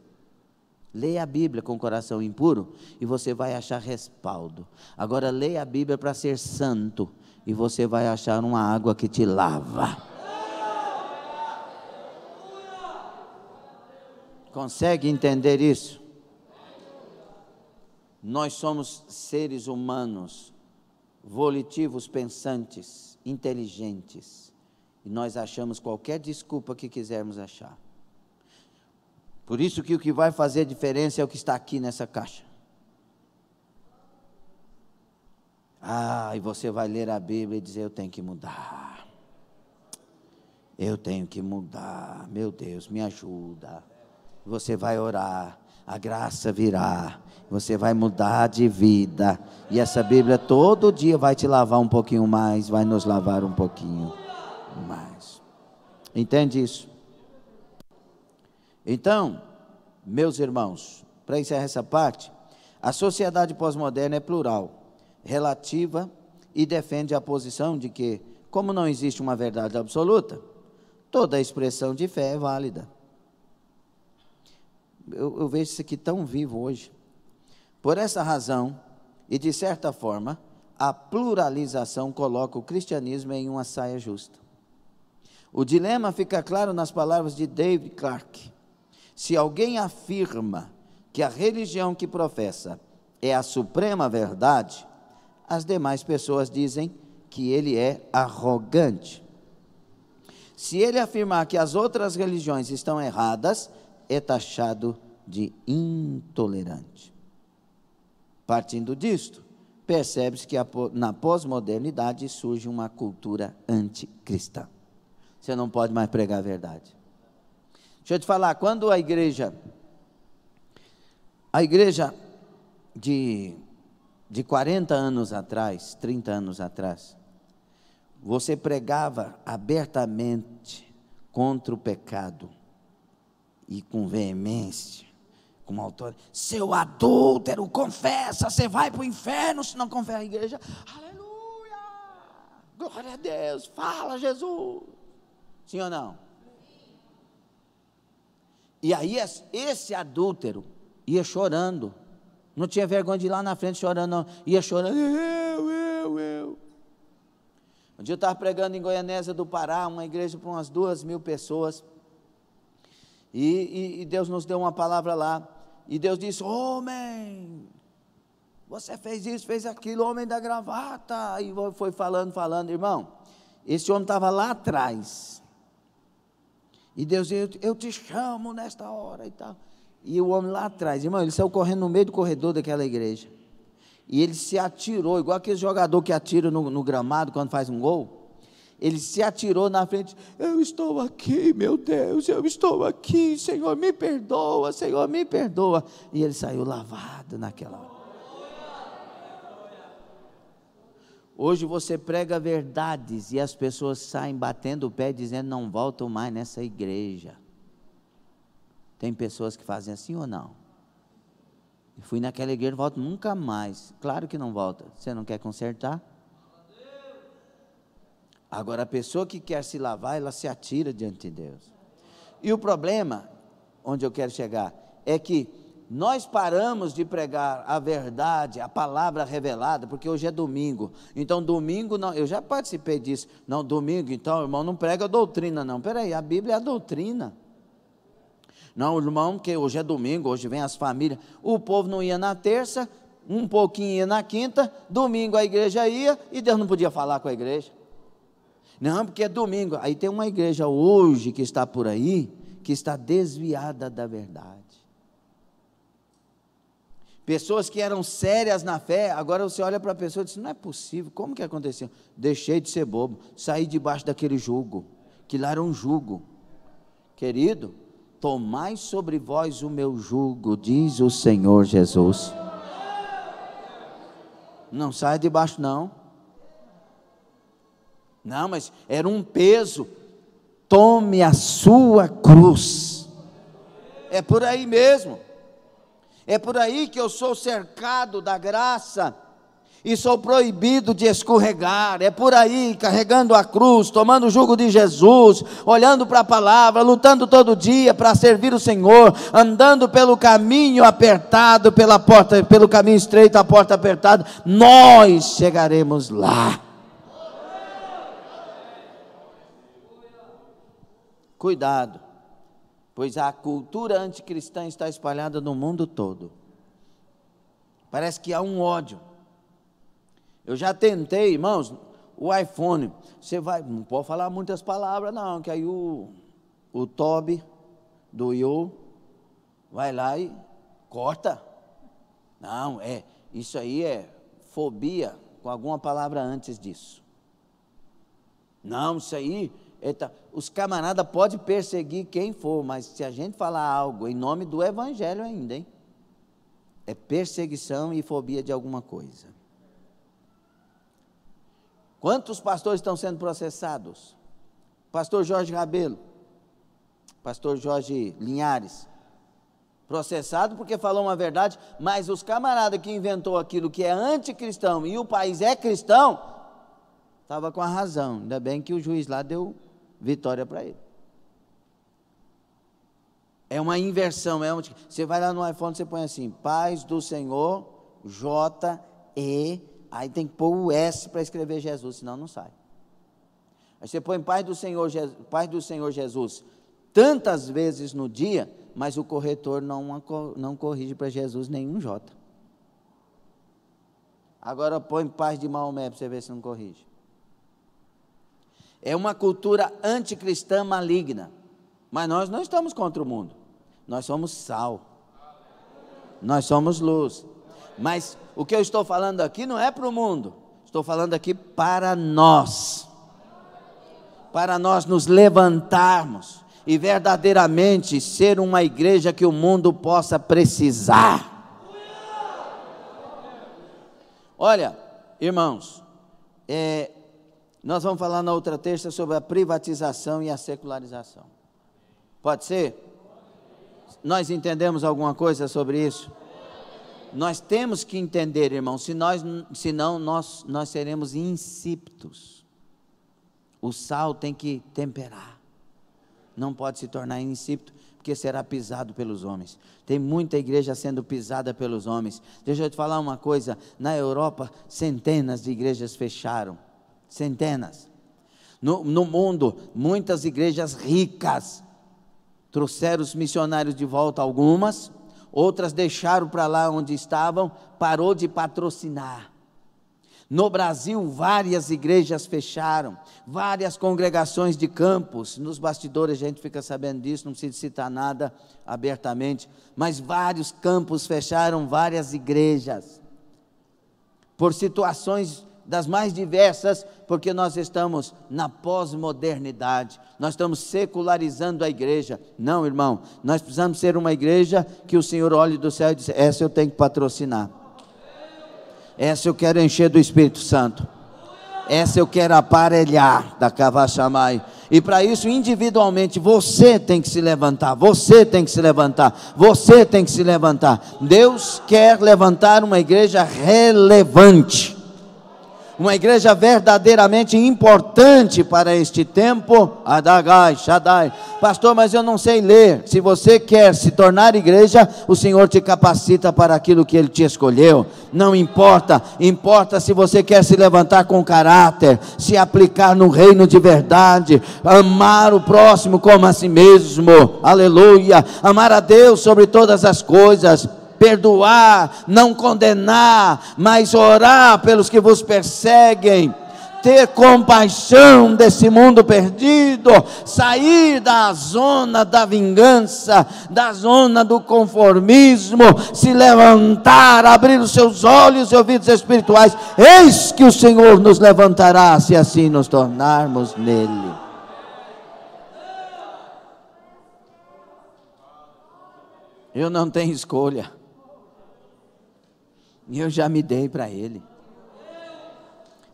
Leia a Bíblia com o coração impuro e você vai achar respaldo. Agora, leia a Bíblia para ser santo e você vai achar uma água que te lava. Consegue entender isso? Nós somos seres humanos volitivos, pensantes, inteligentes. E nós achamos qualquer desculpa que quisermos achar. Por isso que o que vai fazer diferença é o que está aqui nessa caixa. Ah, e você vai ler a Bíblia e dizer: Eu tenho que mudar. Eu tenho que mudar. Meu Deus, me ajuda. Você vai orar a graça virá. Você vai mudar de vida. E essa Bíblia todo dia vai te lavar um pouquinho mais, vai nos lavar um pouquinho mais. Entende isso? Então, meus irmãos, para encerrar essa parte, a sociedade pós-moderna é plural, relativa e defende a posição de que, como não existe uma verdade absoluta, toda expressão de fé é válida eu, eu vejo isso aqui tão vivo hoje. Por essa razão, e de certa forma, a pluralização coloca o cristianismo em uma saia justa. O dilema fica claro nas palavras de David Clark. Se alguém afirma que a religião que professa é a suprema verdade, as demais pessoas dizem que ele é arrogante. Se ele afirmar que as outras religiões estão erradas, é taxado de intolerante. Partindo disto, percebe-se que na pós-modernidade surge uma cultura anticristã. Você não pode mais pregar a verdade. Deixa eu te falar, quando a igreja, a igreja de, de 40 anos atrás, 30 anos atrás, você pregava abertamente contra o pecado, e com veemência, com autoridade. Seu adúltero, confessa, você vai para o inferno se não confessa a igreja. Aleluia! Glória a Deus, fala Jesus. Sim ou não? E aí esse adúltero ia chorando. Não tinha vergonha de ir lá na frente chorando, não. Ia chorando. Eu, eu, eu. Um dia eu estava pregando em Goianésia do Pará, uma igreja para umas duas mil pessoas. E, e, e Deus nos deu uma palavra lá. E Deus disse: Homem, você fez isso, fez aquilo, homem da gravata. E foi falando, falando, irmão. Esse homem estava lá atrás. E Deus disse: Eu te chamo nesta hora e tal. E o homem lá atrás, irmão, ele saiu correndo no meio do corredor daquela igreja. E ele se atirou, igual aquele jogador que atira no, no gramado quando faz um gol. Ele se atirou na frente. Eu estou aqui, meu Deus, eu estou aqui. Senhor, me perdoa, Senhor, me perdoa. E ele saiu lavado naquela hora. Hoje você prega verdades e as pessoas saem batendo o pé dizendo não voltam mais nessa igreja. Tem pessoas que fazem assim ou não? Eu fui naquela igreja, não volto nunca mais. Claro que não volta. Você não quer consertar? Agora, a pessoa que quer se lavar, ela se atira diante de Deus. E o problema, onde eu quero chegar, é que nós paramos de pregar a verdade, a palavra revelada, porque hoje é domingo. Então, domingo não, eu já participei disso. Não, domingo, então, irmão, não prega a doutrina, não. Peraí, a Bíblia é a doutrina. Não, irmão, que hoje é domingo, hoje vem as famílias. O povo não ia na terça, um pouquinho ia na quinta, domingo a igreja ia e Deus não podia falar com a igreja. Não, porque é domingo. Aí tem uma igreja hoje que está por aí que está desviada da verdade. Pessoas que eram sérias na fé, agora você olha para a pessoa e diz: não é possível, como que aconteceu? Deixei de ser bobo, saí debaixo daquele jugo, que lá era um jugo. Querido, tomai sobre vós o meu jugo, diz o Senhor Jesus. Não saia debaixo, não. Não, mas era um peso. Tome a sua cruz. É por aí mesmo. É por aí que eu sou cercado da graça e sou proibido de escorregar. É por aí, carregando a cruz, tomando o jugo de Jesus, olhando para a palavra, lutando todo dia para servir o Senhor, andando pelo caminho apertado, pela porta, pelo caminho estreito, a porta apertada. Nós chegaremos lá. Cuidado, pois a cultura anticristã está espalhada no mundo todo. Parece que há um ódio. Eu já tentei, irmãos, o iPhone. Você vai, não pode falar muitas palavras, não, que aí o, o Toby do You vai lá e corta. Não, é, isso aí é fobia com alguma palavra antes disso. Não, isso aí. é, os camaradas podem perseguir quem for, mas se a gente falar algo em nome do Evangelho ainda, hein? É perseguição e fobia de alguma coisa. Quantos pastores estão sendo processados? Pastor Jorge Rabelo, pastor Jorge Linhares, processado porque falou uma verdade, mas os camaradas que inventou aquilo que é anticristão e o país é cristão, estava com a razão. Ainda bem que o juiz lá deu vitória para ele. É uma inversão, é um você vai lá no iPhone, você põe assim, paz do Senhor, J, E, aí tem que pôr o S para escrever Jesus, senão não sai. Aí você põe paz do Senhor, Jesus, paz do Senhor Jesus tantas vezes no dia, mas o corretor não, não corrige para Jesus nenhum J. Agora põe paz de Maomé para você ver se não corrige é uma cultura anticristã maligna. Mas nós não estamos contra o mundo. Nós somos sal. Nós somos luz. Mas o que eu estou falando aqui não é para o mundo. Estou falando aqui para nós. Para nós nos levantarmos e verdadeiramente ser uma igreja que o mundo possa precisar. Olha, irmãos, é, nós vamos falar na outra terça sobre a privatização e a secularização. Pode ser? Nós entendemos alguma coisa sobre isso? Nós temos que entender, irmão, se nós, senão nós, nós seremos insípidos. O sal tem que temperar, não pode se tornar insípido, porque será pisado pelos homens. Tem muita igreja sendo pisada pelos homens. Deixa eu te falar uma coisa: na Europa, centenas de igrejas fecharam centenas. No, no mundo, muitas igrejas ricas trouxeram os missionários de volta, algumas, outras deixaram para lá onde estavam, parou de patrocinar. No Brasil, várias igrejas fecharam, várias congregações de campos, nos bastidores a gente fica sabendo disso, não precisa citar nada abertamente, mas vários campos fecharam, várias igrejas, por situações das mais diversas, porque nós estamos na pós-modernidade, nós estamos secularizando a igreja. Não, irmão, nós precisamos ser uma igreja que o Senhor olhe do céu e diz: essa eu tenho que patrocinar, essa eu quero encher do Espírito Santo. Essa eu quero aparelhar da Cavachamai. E para isso, individualmente, você tem que se levantar. Você tem que se levantar. Você tem que se levantar. Deus quer levantar uma igreja relevante uma igreja verdadeiramente importante para este tempo. Adagai, Shaddai. Pastor, mas eu não sei ler. Se você quer se tornar igreja, o Senhor te capacita para aquilo que Ele te escolheu. Não importa, importa se você quer se levantar com caráter, se aplicar no reino de verdade, amar o próximo como a si mesmo. Aleluia. Amar a Deus sobre todas as coisas perdoar, não condenar, mas orar pelos que vos perseguem ter compaixão desse mundo perdido, sair da zona da vingança, da zona do conformismo, se levantar, abrir os seus olhos e ouvidos espirituais. Eis que o Senhor nos levantará se assim nos tornarmos nele. Eu não tenho escolha. E eu já me dei para Ele.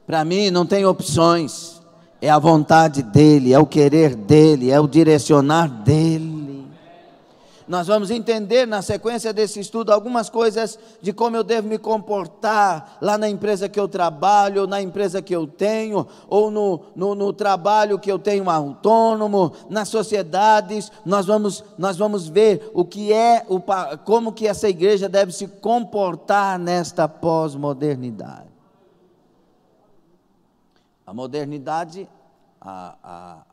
Para mim não tem opções. É a vontade dEle, é o querer dEle, é o direcionar dEle. Nós vamos entender na sequência desse estudo algumas coisas de como eu devo me comportar lá na empresa que eu trabalho, ou na empresa que eu tenho, ou no, no, no trabalho que eu tenho autônomo, nas sociedades. Nós vamos, nós vamos ver o que é, o, como que essa igreja deve se comportar nesta pós-modernidade. A modernidade, a,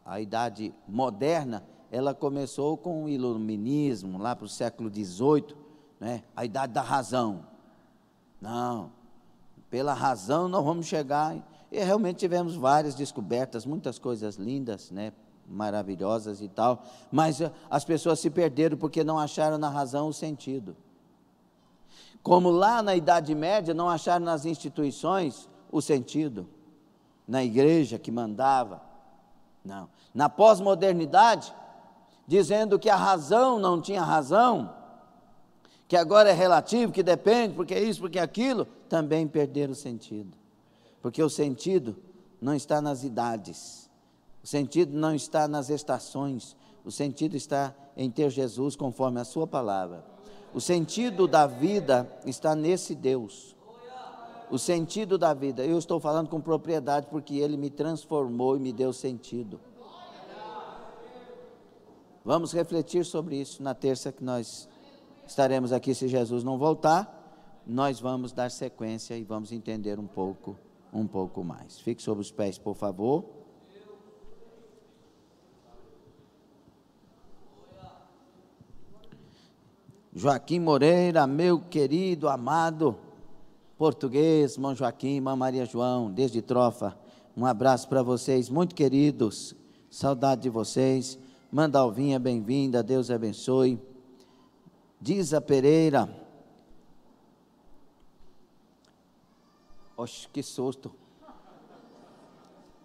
a, a idade moderna, ela começou com o iluminismo, lá para o século XVIII, né? a idade da razão. Não, pela razão nós vamos chegar. E realmente tivemos várias descobertas, muitas coisas lindas, né? maravilhosas e tal, mas eh, as pessoas se perderam porque não acharam na razão o sentido. Como lá na Idade Média não acharam nas instituições o sentido, na igreja que mandava. Não. Na pós-modernidade, dizendo que a razão não tinha razão, que agora é relativo, que depende, porque é isso, porque é aquilo, também perderam o sentido. Porque o sentido não está nas idades, o sentido não está nas estações, o sentido está em ter Jesus conforme a Sua palavra. O sentido da vida está nesse Deus. O sentido da vida, eu estou falando com propriedade porque Ele me transformou e me deu sentido. Vamos refletir sobre isso na terça que nós estaremos aqui. Se Jesus não voltar, nós vamos dar sequência e vamos entender um pouco, um pouco mais. Fique sobre os pés, por favor. Joaquim Moreira, meu querido, amado português, irmão Joaquim, irmã Maria João, desde Trofa. Um abraço para vocês, muito queridos. Saudade de vocês. Manda Alvinha, é bem-vinda, Deus abençoe. Disa Pereira. Oxe, que susto.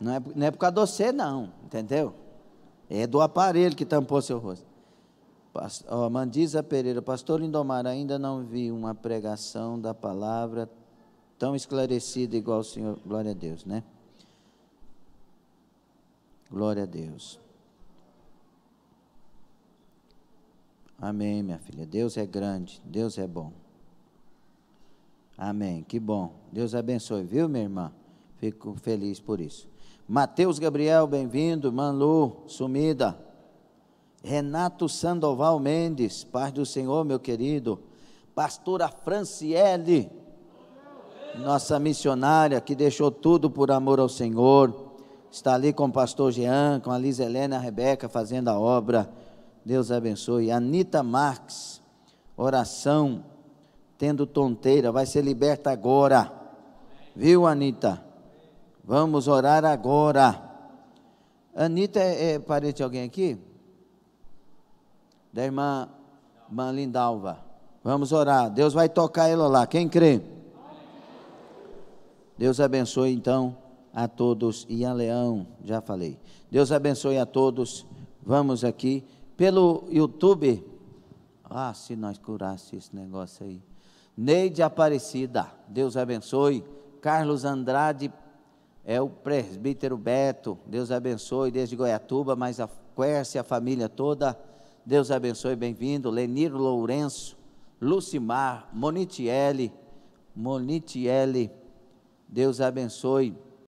Não é, não é por causa de você, não, entendeu? É do aparelho que tampou seu rosto. Pastor, oh, Mandisa Pereira, pastor Lindomar, ainda não vi uma pregação da palavra tão esclarecida igual o senhor. Glória a Deus, né? Glória a Deus. Amém, minha filha. Deus é grande, Deus é bom. Amém. Que bom. Deus abençoe, viu, minha irmã? Fico feliz por isso. Mateus Gabriel, bem-vindo. Manu, sumida. Renato Sandoval Mendes, paz do Senhor, meu querido. Pastora Franciele, nossa missionária que deixou tudo por amor ao Senhor. Está ali com o pastor Jean, com a Liz Helena a Rebeca fazendo a obra. Deus abençoe. Anita Marques, oração, tendo tonteira, vai ser liberta agora. Viu, Anita? Vamos orar agora. Anitta é, é parente de alguém aqui? Da irmã, Malindalva. Vamos orar. Deus vai tocar ela lá. Quem crê? Deus abençoe então a todos e a Leão, já falei. Deus abençoe a todos. Vamos aqui pelo YouTube. Ah, se nós curássemos esse negócio aí. Neide Aparecida, Deus abençoe. Carlos Andrade é o presbítero Beto, Deus abençoe, desde Goiatuba, mas a Quercia, a família toda. Deus abençoe, bem-vindo. Lenir Lourenço, Lucimar, Monitiele, Monitiele, Deus abençoe.